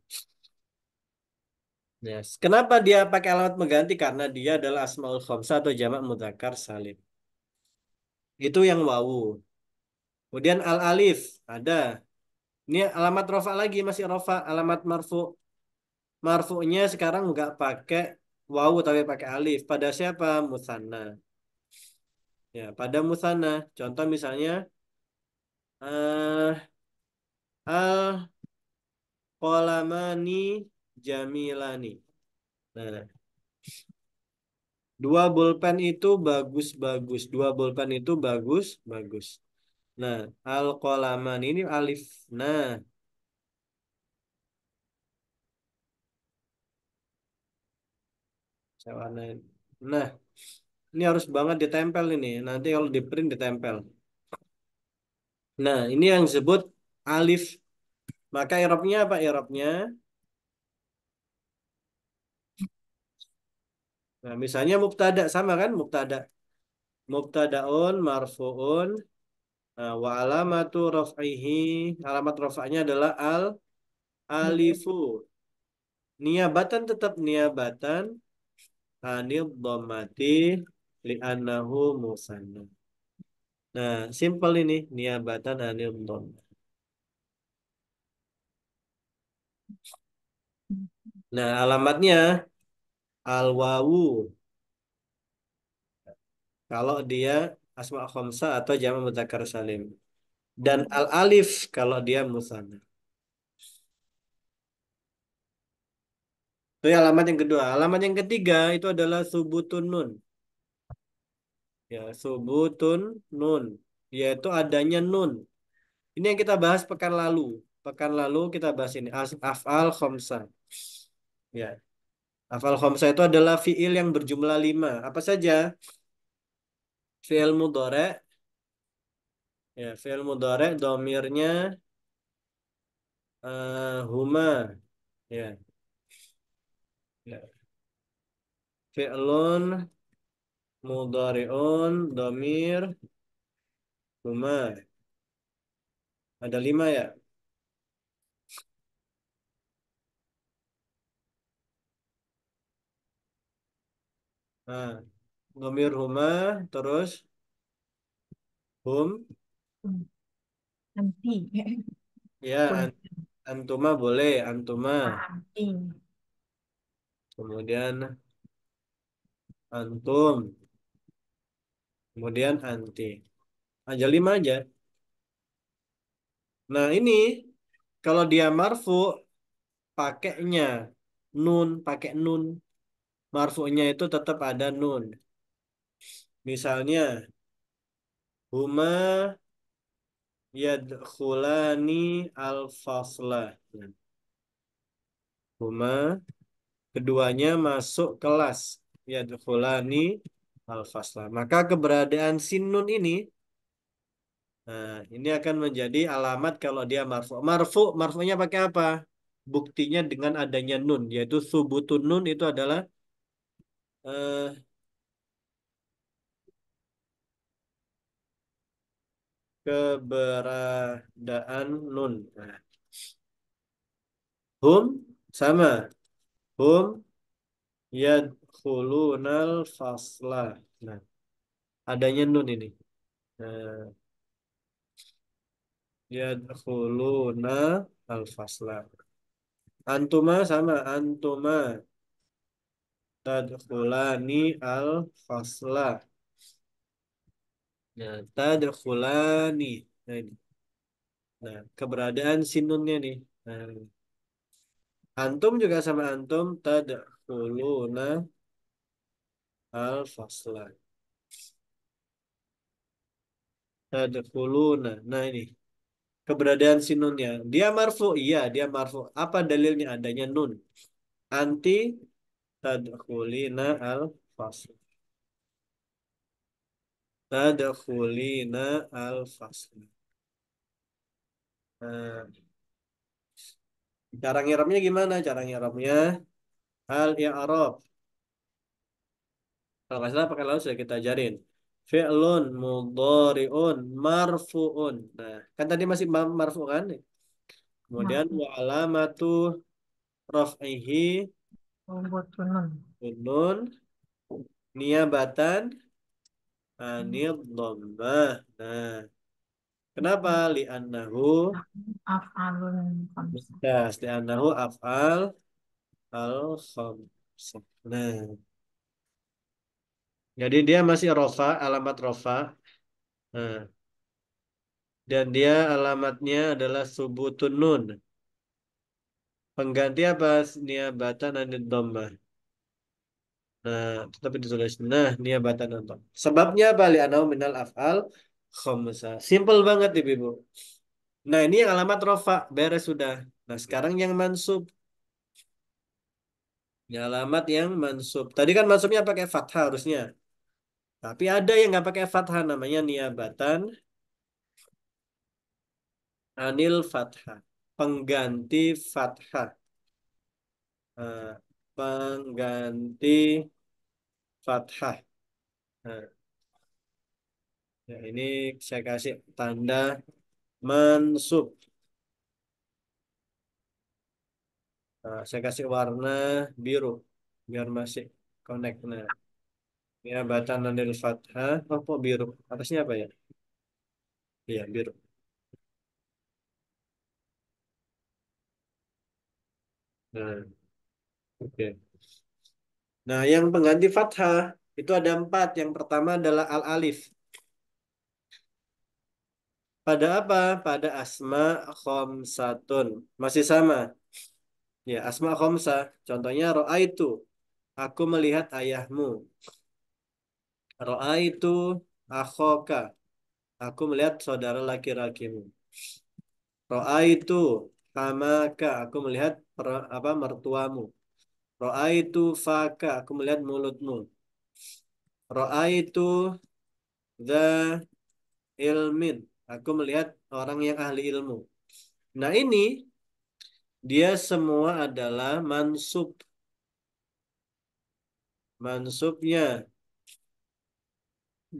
Yes. Kenapa dia pakai alamat mengganti? Karena dia adalah asmaul khamsah atau jamak mutakar salim. Itu yang wawu. Kemudian al alif ada. Ini alamat rofa lagi masih rofa alamat marfu. Marfunya sekarang nggak pakai wawu tapi pakai alif. Pada siapa? Musanna. Ya, pada musanna. Contoh misalnya Uh, eh, al eh, kolamani jamilani. Nah, nah. dua bulpen itu bagus-bagus. Dua bulpen itu bagus-bagus. Nah, al kolamani ini alif. Nah, saya Nah, ini harus banget ditempel ini. Nanti kalau di print ditempel. Nah, ini yang disebut alif. Maka irobnya apa irobnya? Nah, misalnya mubtada sama kan mubtada. Mubtadaun marfuun nah, wa alamatu raf'ihi. Alamat rafa'nya adalah al alifu. Niabatan tetap niabatan anil dhammati li'annahu musanna. Nah, simple ini niabatan anil dhamma. Nah, alamatnya al-wawu. Kalau dia asma khomsa atau jama mudzakkar salim. Dan al-alif kalau dia musanna. Itu alamat yang kedua. Alamat yang ketiga itu adalah subutun nun ya subutun nun yaitu adanya nun ini yang kita bahas pekan lalu pekan lalu kita bahas ini afal khomsa ya afal khomsa itu adalah fiil yang berjumlah lima apa saja fiil mudore ya fiil mudore domirnya uh, eh, huma ya, ya. fi'lun Mudari'un, domir, huma. Ada lima ya? Nah, domir huma, terus hum. Anti. Ya, an antuma boleh, antuma. Kemudian antum. Kemudian anti. Aja lima aja. Nah ini kalau dia marfu pakainya nun pakai nun marfunya itu tetap ada nun. Misalnya huma yadkhulani al-fasla. Huma keduanya masuk kelas yadkhulani al-faslah. Maka keberadaan sinun ini nah, ini akan menjadi alamat kalau dia marfu. Marfu, marfunya pakai apa? Buktinya dengan adanya nun, yaitu subutun nun itu adalah eh, keberadaan nun. Nah. Hum sama. Hum yad yadkhulunal fasla. Nah, adanya nun ini. Nah, yadkhuluna al-fasla. Antuma sama antuma tadkhulani al-fasla. Nah, tadkhulani. Nah, ini. Nah, keberadaan sinunnya nih. Nah, antum juga sama antum tadkhuluna Al-faslan. Tadkhuluna. Nah ini. Keberadaan si ya. Dia marfu. Iya, dia marfu. Apa dalilnya adanya nun? Anti tadkhulina al-faslan. Tadkhulina al-faslan. Nah. Cara ngiramnya gimana? Cara ngiramnya al-i'rab kalau nggak salah pakai lalu sudah kita ajarin. Fi'lun mudhari'un marfu'un. Nah, kan tadi masih marfu kan? Kemudian wa alamatu raf'ihi nun niabatan anil dhammah. Nah, kenapa li'annahu af'alun khamsah. Li'annahu af'al al khamsah. Nah, jadi dia masih rofa, alamat rofa. Nah. Dan dia alamatnya adalah subutun nun. Pengganti apa? Niabatan anid domba. Nah, tetapi ditulis. Nah, niabatan anid Sebabnya apa? Li'anau minal af'al khomsa. Simple banget ibu-ibu. Nah, ini yang alamat rofa. Beres sudah. Nah, sekarang yang mansub. Ya, alamat yang mansub. Tadi kan mansubnya pakai fathah harusnya. Tapi ada yang nggak pakai fathah namanya niabatan anil fathah, pengganti fathah. uh, pengganti fathah. uh. Ya, ini saya kasih tanda mansub. Nah, eh, saya kasih warna biru biar masih connect. Nah. Ya batan anil fathah. Oh kok biru? Atasnya apa ya? Iya biru. Nah, oke. Nah yang pengganti fathah itu ada empat. Yang pertama adalah al-alif. Pada apa? Pada asma khomsatun. Masih sama. Ya, asma khomsah. Contohnya ro'aitu. Aku melihat ayahmu. Ra'aitu akhoka. Aku melihat saudara laki-lakimu. Ra'aitu hamaka. Aku melihat per, apa mertuamu. Ra'aitu faka. Aku melihat mulutmu. Ra'aitu the ilmin. Aku melihat orang yang ahli ilmu. Nah ini dia semua adalah mansub. Mansubnya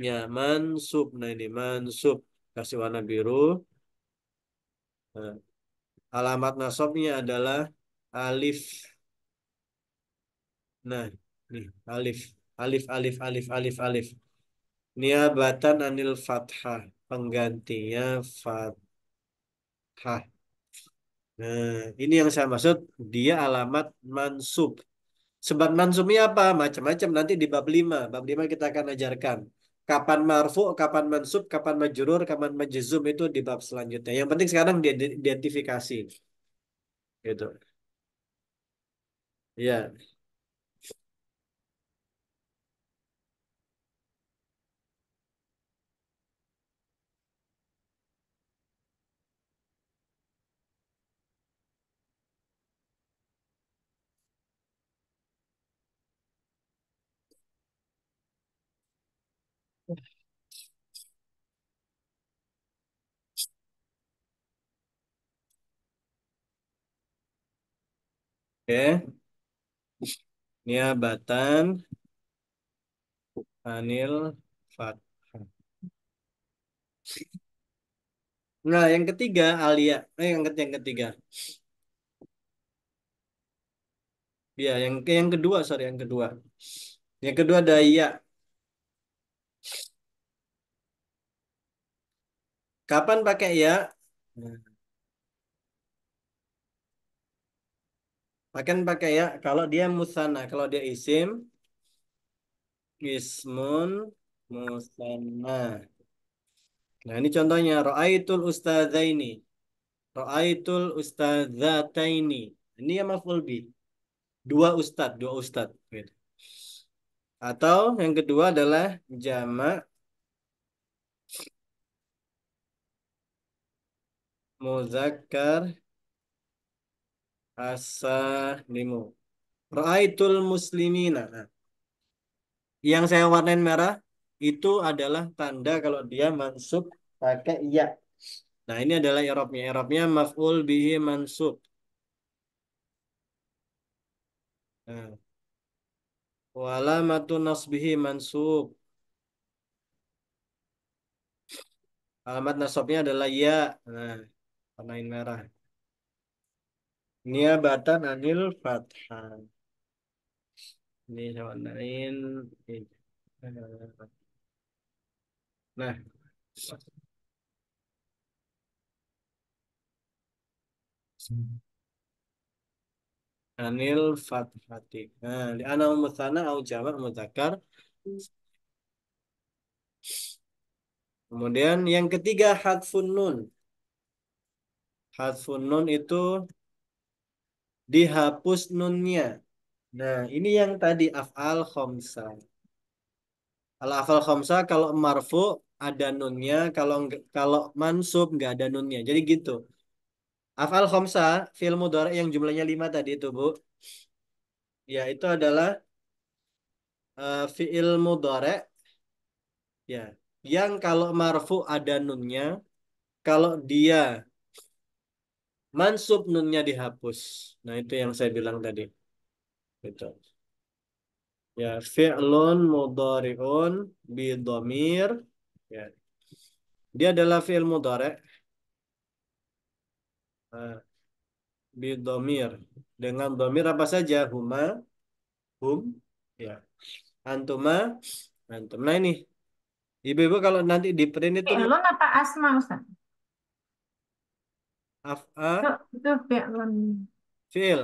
Ya, mansub. Nah ini mansub. Kasih warna biru. Nah, alamat nasabnya adalah alif. Nah, nih alif. Alif, alif, alif, alif, alif. Niabatan anil fathah. Penggantinya fathah. Nah, ini yang saya maksud. Dia alamat mansub. Sebab mansubnya apa? Macam-macam nanti di bab 5. Bab 5 kita akan ajarkan kapan marfu, kapan mansub, kapan majurur, kapan majzum itu di bab selanjutnya. Yang penting sekarang diidentifikasi. Gitu. Ya. Niabatan anil fathah. Nah, yang ketiga alia, eh yang ketiga yang ketiga. Ya, yang yang kedua, sorry, yang kedua. Yang kedua ada ya. Kapan pakai ya? Nah. Bahkan pakai ya, kalau dia musana, kalau dia isim, ismun musana. Nah ini contohnya, ro'aitul ustazaini, ro'aitul ustazataini. Ini yang maf'ul bi. Dua ustad, dua ustad. Gitu. Atau yang kedua adalah jama muzakkar asalimu. Ra'aitul muslimina. Nah, yang saya warnain merah itu adalah tanda kalau dia mansub pakai ya. Nah, ini adalah i'rabnya. I'rabnya maf'ul bihi mansub. Nah. Walamatu nasbihi mansub. Alamat nasabnya adalah ya. Nah, warnain merah. Niabatan anil fathah. Ini saya lain. Nah. Anil fathati. Nah, di ana mutsana umm au jamak mudzakkar. Kemudian yang ketiga hadfun nun. Hadfun nun itu dihapus nunnya. Nah, ini yang tadi afal khomsa. Kalau afal khomsa kalau marfu ada nunnya, kalau kalau mansub nggak ada nunnya. Jadi gitu. Afal khomsa fil mudhari yang jumlahnya lima tadi itu, Bu. Ya, itu adalah uh, fi'il mudhari ya yang kalau marfu ada nunnya, kalau dia mansub nunnya dihapus. Nah, itu yang saya bilang tadi. Gitu. Ya, fi'lun mudhari'un dhamir. Ya. Dia adalah fi'il mudhari'. Nah, Bidomir dhamir. Dengan domir apa saja? Huma, hum, ya. Antuma, antum. Nah ini. Ibu-ibu kalau nanti di print itu... Fi'lun apa asma, Ustaz? af'a a eh? itu fi'lan. fi'il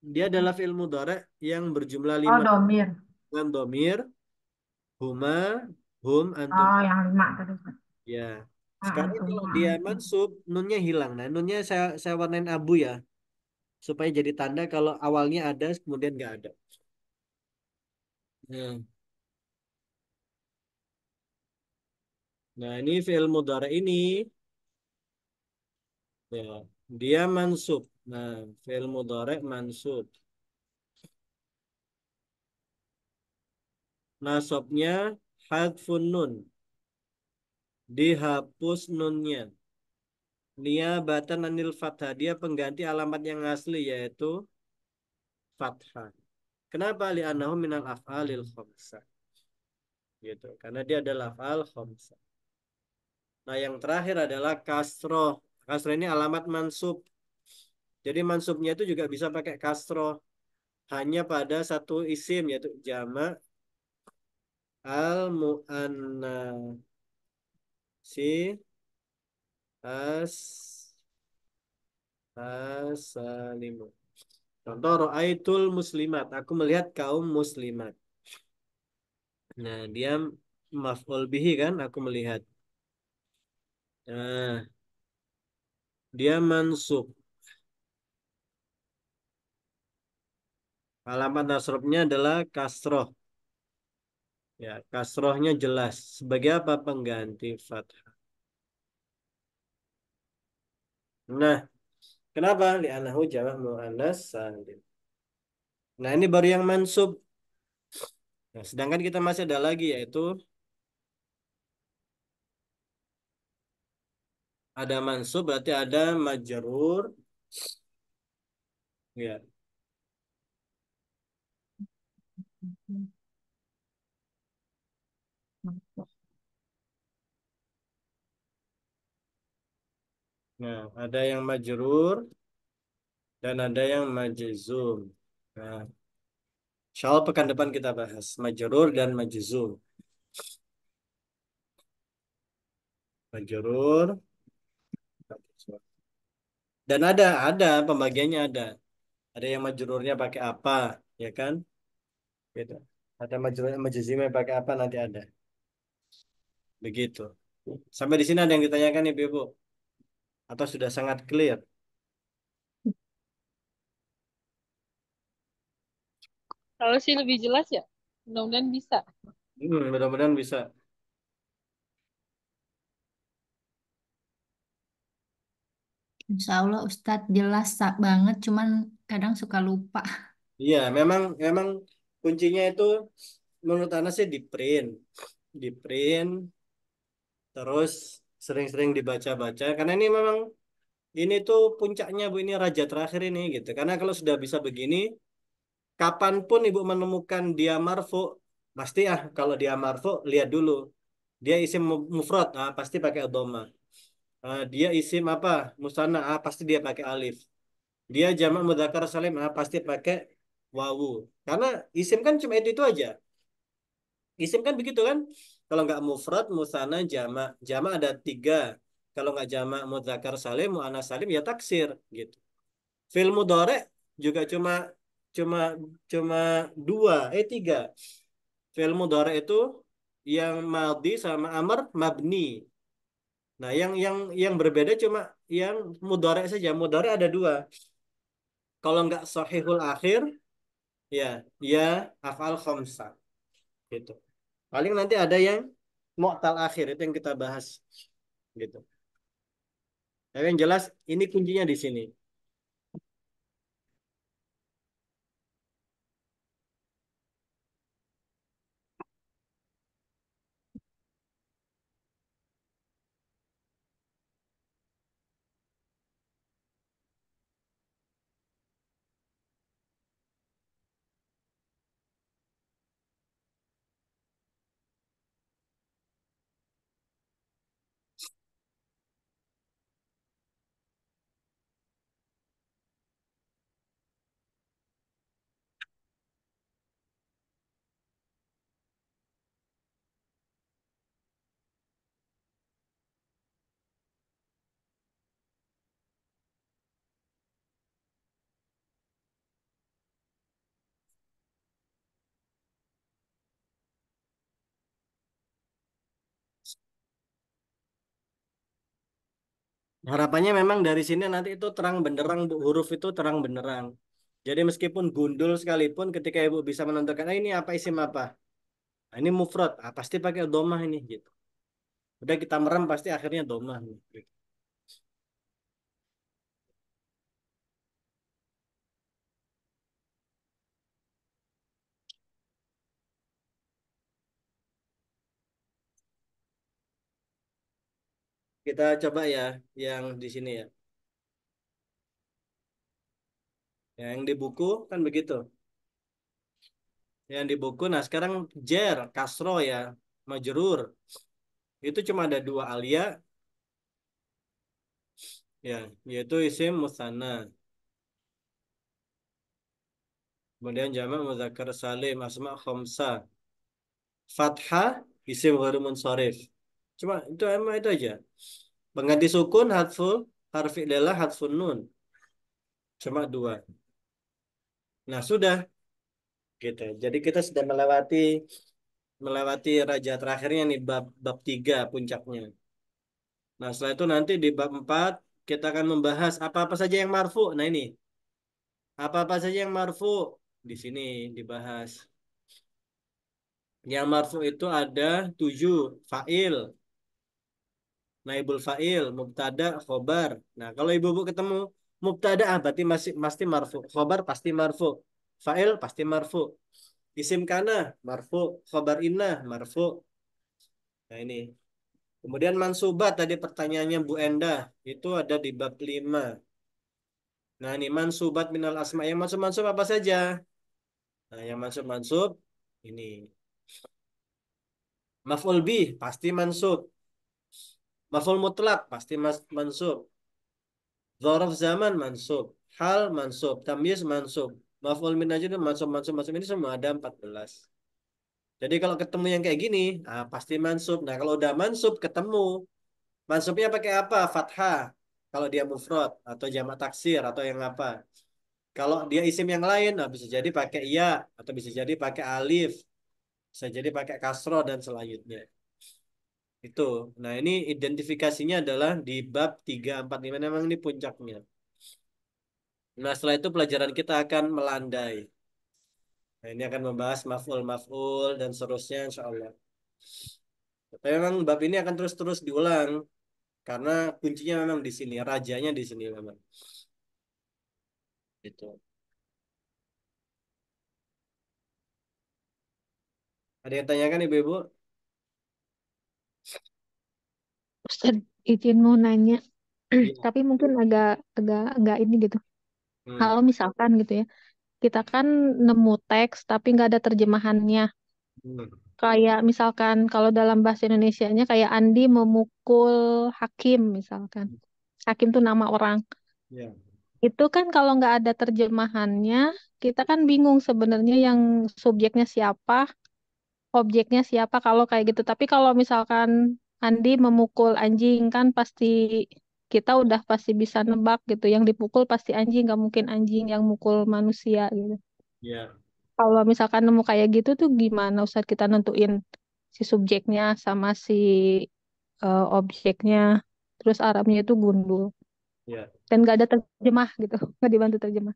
dia adalah fi'l mudhari yang berjumlah Oh, domir. Dan domir huma hum antum Oh, yang lima tadi. ya ah, sekarang ah, kalau dia mansub nunnya hilang nah nunnya saya saya warnain abu ya supaya jadi tanda kalau awalnya ada kemudian nggak ada nah, nah ini fi'il mudara ini Ya, dia mansub. Nah, fi'il mudhari' mansub. Nasobnya hadfun nun. Dihapus nunnya. Niabatan anil fathah. Dia pengganti alamat yang asli yaitu fathah. Kenapa? anahu minal af'alil khamsah? Gitu. Karena dia adalah af'al khamsah. Nah yang terakhir adalah kasroh Kasro ini alamat mansub. Jadi mansubnya itu juga bisa pakai kasro. Hanya pada satu isim yaitu jama al muanna si as asalimu. Contoh ro'aitul muslimat. Aku melihat kaum muslimat. Nah, dia maf'ul bihi kan aku melihat. Nah, dia mansub. Alamat nasrobnya adalah kasroh. Ya, kasrohnya jelas. Sebagai apa pengganti fathah. Nah, kenapa? Li'anahu jamak mu'anas salim. Nah, ini baru yang mansub. Nah, sedangkan kita masih ada lagi yaitu Ada mansub berarti ada majrur. Ya. Nah, ada yang majrur dan ada yang majizum. Nah, shal pekan depan kita bahas majrur dan majizum. Majrur dan ada, ada pembagiannya ada. Ada yang majrurnya pakai apa, ya kan? Gitu. Ada majrur majzimnya pakai apa nanti ada. Begitu. Sampai di sini ada yang ditanyakan ya, Ibu? Atau sudah sangat clear? Kalau sih lebih jelas ya, mudah-mudahan bisa. Hmm, mudah-mudahan bisa. Insya Allah Ustadz jelas sak banget, cuman kadang suka lupa. Iya, memang memang kuncinya itu menurut Ana sih di print, di print, terus sering-sering dibaca-baca. Karena ini memang ini tuh puncaknya Bu ini raja terakhir ini gitu. Karena kalau sudah bisa begini, kapanpun Ibu menemukan dia marfu, pasti ah kalau dia marfu lihat dulu dia isi mufrad, ah pasti pakai domah. Uh, dia isim apa? Musana ah, pasti dia pakai alif. Dia jamak mudzakkar salim ah, pasti pakai wawu. Karena isim kan cuma itu itu aja. Isim kan begitu kan? Kalau nggak mufrad, musana, jamak. Jamak ada tiga. Kalau nggak jamak mudzakkar salim, muana salim ya taksir gitu. Fil mudore juga cuma cuma cuma dua eh tiga. Fil mudore itu yang maldi sama amr mabni Nah, yang yang yang berbeda cuma yang mudorek saja. Mudorek ada dua. Kalau nggak sahihul akhir, ya, ya afal khamsa. Gitu. Paling nanti ada yang mu'tal akhir itu yang kita bahas. Gitu. Tapi yang jelas ini kuncinya di sini. Harapannya memang dari sini nanti itu terang benderang Bu, huruf itu terang benderang. Jadi meskipun gundul sekalipun ketika Ibu bisa menentukan ah, ini apa isim apa. Nah, ini mufrad, ah, pasti pakai domah ini gitu. Udah kita merem pasti akhirnya domah Gitu. Kita coba ya yang di sini ya. Yang di buku kan begitu. Yang di buku, nah sekarang jer, kasro ya, majrur. Itu cuma ada dua alia. Ya, yaitu isim musana. Kemudian jamak muzakkar salim asma khomsa. Fathah isim gharumun munsharif. Cuma itu emang itu aja. Pengganti sukun hatful harfi adalah hatful nun. Cuma dua. Nah, sudah. Gitu. Jadi kita sudah melewati melewati raja terakhirnya nih bab bab tiga puncaknya. Nah, setelah itu nanti di bab empat kita akan membahas apa-apa saja yang marfu. Nah, ini. Apa-apa saja yang marfu di sini dibahas. Yang marfu itu ada tujuh fa'il naibul fa'il, mubtada, khobar. Nah, kalau ibu-ibu ketemu mubtada ah, berarti masih pasti marfu, khobar pasti marfu, fa'il pasti marfu. Isim kana marfu, khobar inna marfu. Nah, ini. Kemudian mansubat tadi pertanyaannya Bu Enda, itu ada di bab 5. Nah, ini mansubat minal asma. Yang mansub-mansub apa saja? Nah, yang mansub-mansub ini. Maf'ul bih pasti mansub. Maful mutlak pasti mas mansub. Zorof zaman mansub. Hal mansub. Tamyiz mansub. Maful min aja mansub, mansub, mansub. Ini semua ada 14. Jadi kalau ketemu yang kayak gini, nah pasti mansub. Nah kalau udah mansub ketemu, mansubnya pakai apa? Fathah. Kalau dia mufrad atau jamak taksir atau yang apa. Kalau dia isim yang lain, nah bisa jadi pakai ya atau bisa jadi pakai alif, bisa jadi pakai kasro dan selanjutnya. Itu. Nah, ini identifikasinya adalah di bab 345 memang ini puncaknya. Nah, setelah itu pelajaran kita akan melandai. Nah, ini akan membahas maf'ul maf'ul dan seterusnya insyaallah. Tapi memang bab ini akan terus-terus diulang karena kuncinya memang di sini, rajanya di sini memang. Itu. Ada yang tanyakan Ibu-ibu? Ustaz, izin mau nanya, iya. tapi mungkin agak agak agak ini gitu. Hmm. Kalau misalkan gitu ya, kita kan nemu teks tapi nggak ada terjemahannya. Hmm. Kayak misalkan kalau dalam bahasa Indonesia nya kayak Andi memukul Hakim misalkan. Hmm. Hakim tuh nama orang. Yeah. Itu kan kalau nggak ada terjemahannya, kita kan bingung sebenarnya yang subjeknya siapa, objeknya siapa kalau kayak gitu. Tapi kalau misalkan Andi memukul anjing kan pasti kita udah pasti bisa nebak gitu. Yang dipukul pasti anjing, Gak mungkin anjing yang mukul manusia gitu. Iya. Kalau misalkan nemu kayak gitu tuh gimana Ustadz kita nentuin si subjeknya sama si uh, objeknya, terus Arabnya itu gundul. Iya. Dan gak ada terjemah gitu, Gak dibantu terjemah.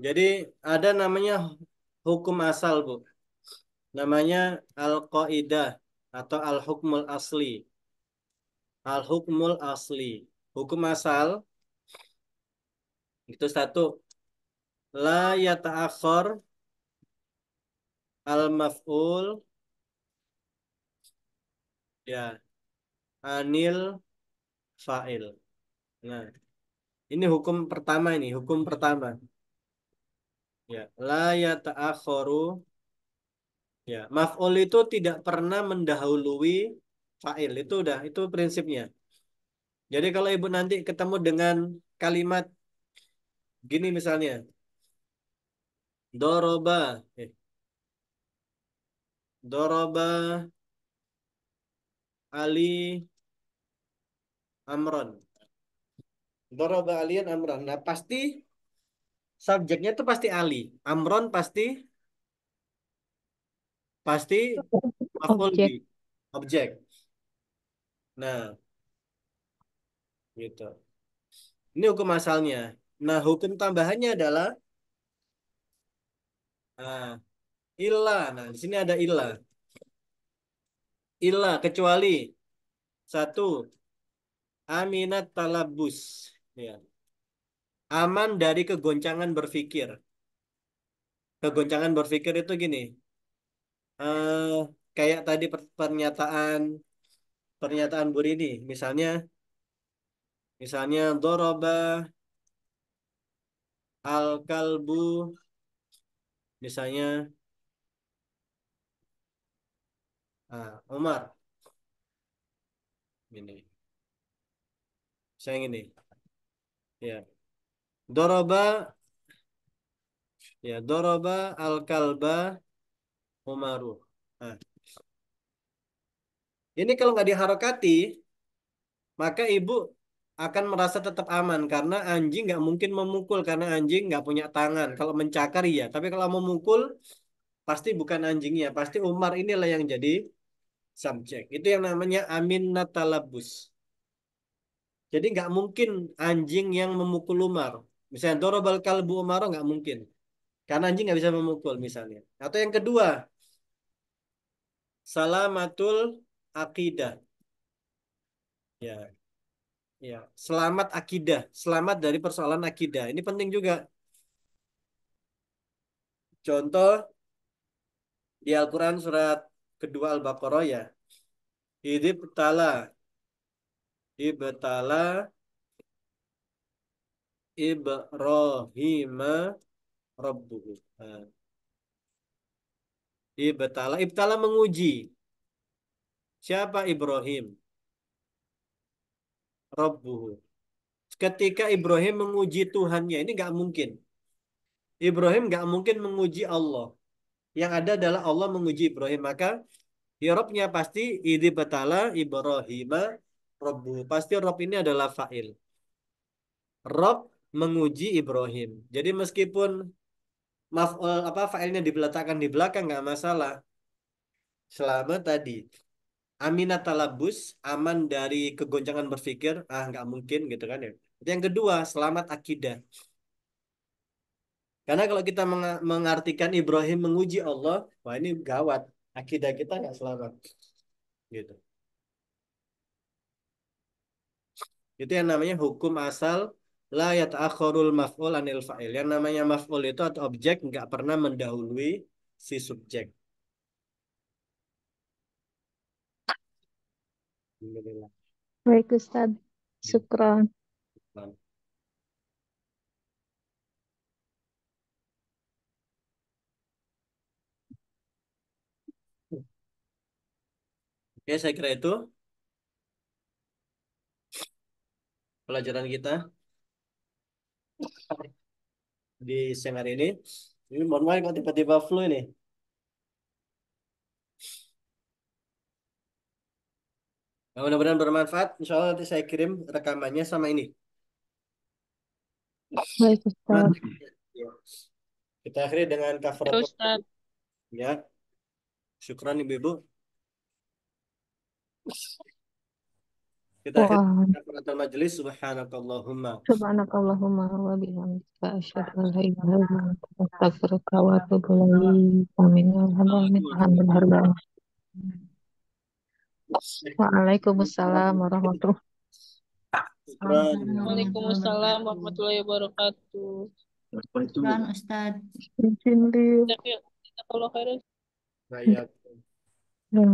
Jadi ada namanya hukum asal, Bu. Namanya al-qaidah atau al-hukmul asli. Al-hukmul asli. Hukum asal itu satu la yata'akhir al-maf'ul ya anil fa'il. Nah, ini hukum pertama ini, hukum pertama. Ya, la yata'akhiru Ya, maf'ul itu tidak pernah mendahului fa'il. Itu udah, itu prinsipnya. Jadi kalau ibu nanti ketemu dengan kalimat gini misalnya. Doroba. Eh, Doroba Ali Amron. Doroba Alian Amron. Nah pasti subjeknya itu pasti Ali. Amron pasti pasti maf'ul di objek. Nah, gitu. Ini hukum asalnya. Nah, hukum tambahannya adalah nah, ilah Nah, di sini ada ilah ilah kecuali satu aminat talabus. Ya. Aman dari kegoncangan berpikir. Kegoncangan berpikir itu gini eh kayak tadi pernyataan pernyataan Bu Rini, misalnya misalnya doroba al kalbu misalnya ah, Umar ini saya ini ya doroba ya doroba al kalba Umaru. Nah. Ini kalau nggak diharokati, maka ibu akan merasa tetap aman karena anjing nggak mungkin memukul karena anjing nggak punya tangan. Hmm. Kalau mencakar iya, tapi kalau memukul pasti bukan anjingnya, pasti Umar inilah yang jadi subjek. Itu yang namanya amin natalabus. Jadi nggak mungkin anjing yang memukul Umar. Misalnya dorobal kalbu Umar nggak mungkin. Karena anjing nggak bisa memukul misalnya. Atau yang kedua, salamatul akidah. Ya. Ya, selamat akidah, selamat dari persoalan akidah. Ini penting juga. Contoh di Al-Qur'an surat kedua Al-Baqarah ya. Ibtala Ibtala Ibrahim Rabbuhu. Nah, Ibtala. Ibtala menguji. Siapa Ibrahim? Rabbuhu. Ketika Ibrahim menguji Tuhannya, ini nggak mungkin. Ibrahim nggak mungkin menguji Allah. Yang ada adalah Allah menguji Ibrahim. Maka ya Rabbnya pasti ini betala Ibrahim Robbu. Pasti Rabb ini adalah fa'il. Rabb menguji Ibrahim. Jadi meskipun maf'ul eh, apa filenya diletakkan di belakang nggak masalah. Selama tadi Aminat talabus aman dari kegoncangan berpikir ah nggak mungkin gitu kan ya. Yang kedua selamat akidah. Karena kalau kita meng mengartikan Ibrahim menguji Allah, wah ini gawat, akidah kita nggak selamat. Gitu. Itu yang namanya hukum asal la yata'akhirul maf'ul anil fa'il. Yang namanya maf'ul itu atau objek nggak pernah mendahului si subjek. Baik Ustaz. Hmm. Syukron. Oke, saya kira itu pelajaran kita di siang hari ini. Ini mohon maaf kalau tiba-tiba flu ini. Nah, mudah-mudahan bermanfaat. Insya Allah nanti saya kirim rekamannya sama ini. Baik, Kita akhiri dengan cover Ustaz. Ya. Syukran Ibu-ibu. Kita akhiri wow. peraturan majelis. Subhanakallahumma. Subhanakallahumma wa bihamdika asyhadu an la ilaha illa anta astaghfiruka wa atubu ilaik. Amin ya warahmatullahi wabarakatuh. Waalaikumsalam warahmatullahi wabarakatuh. Ustaz. Izin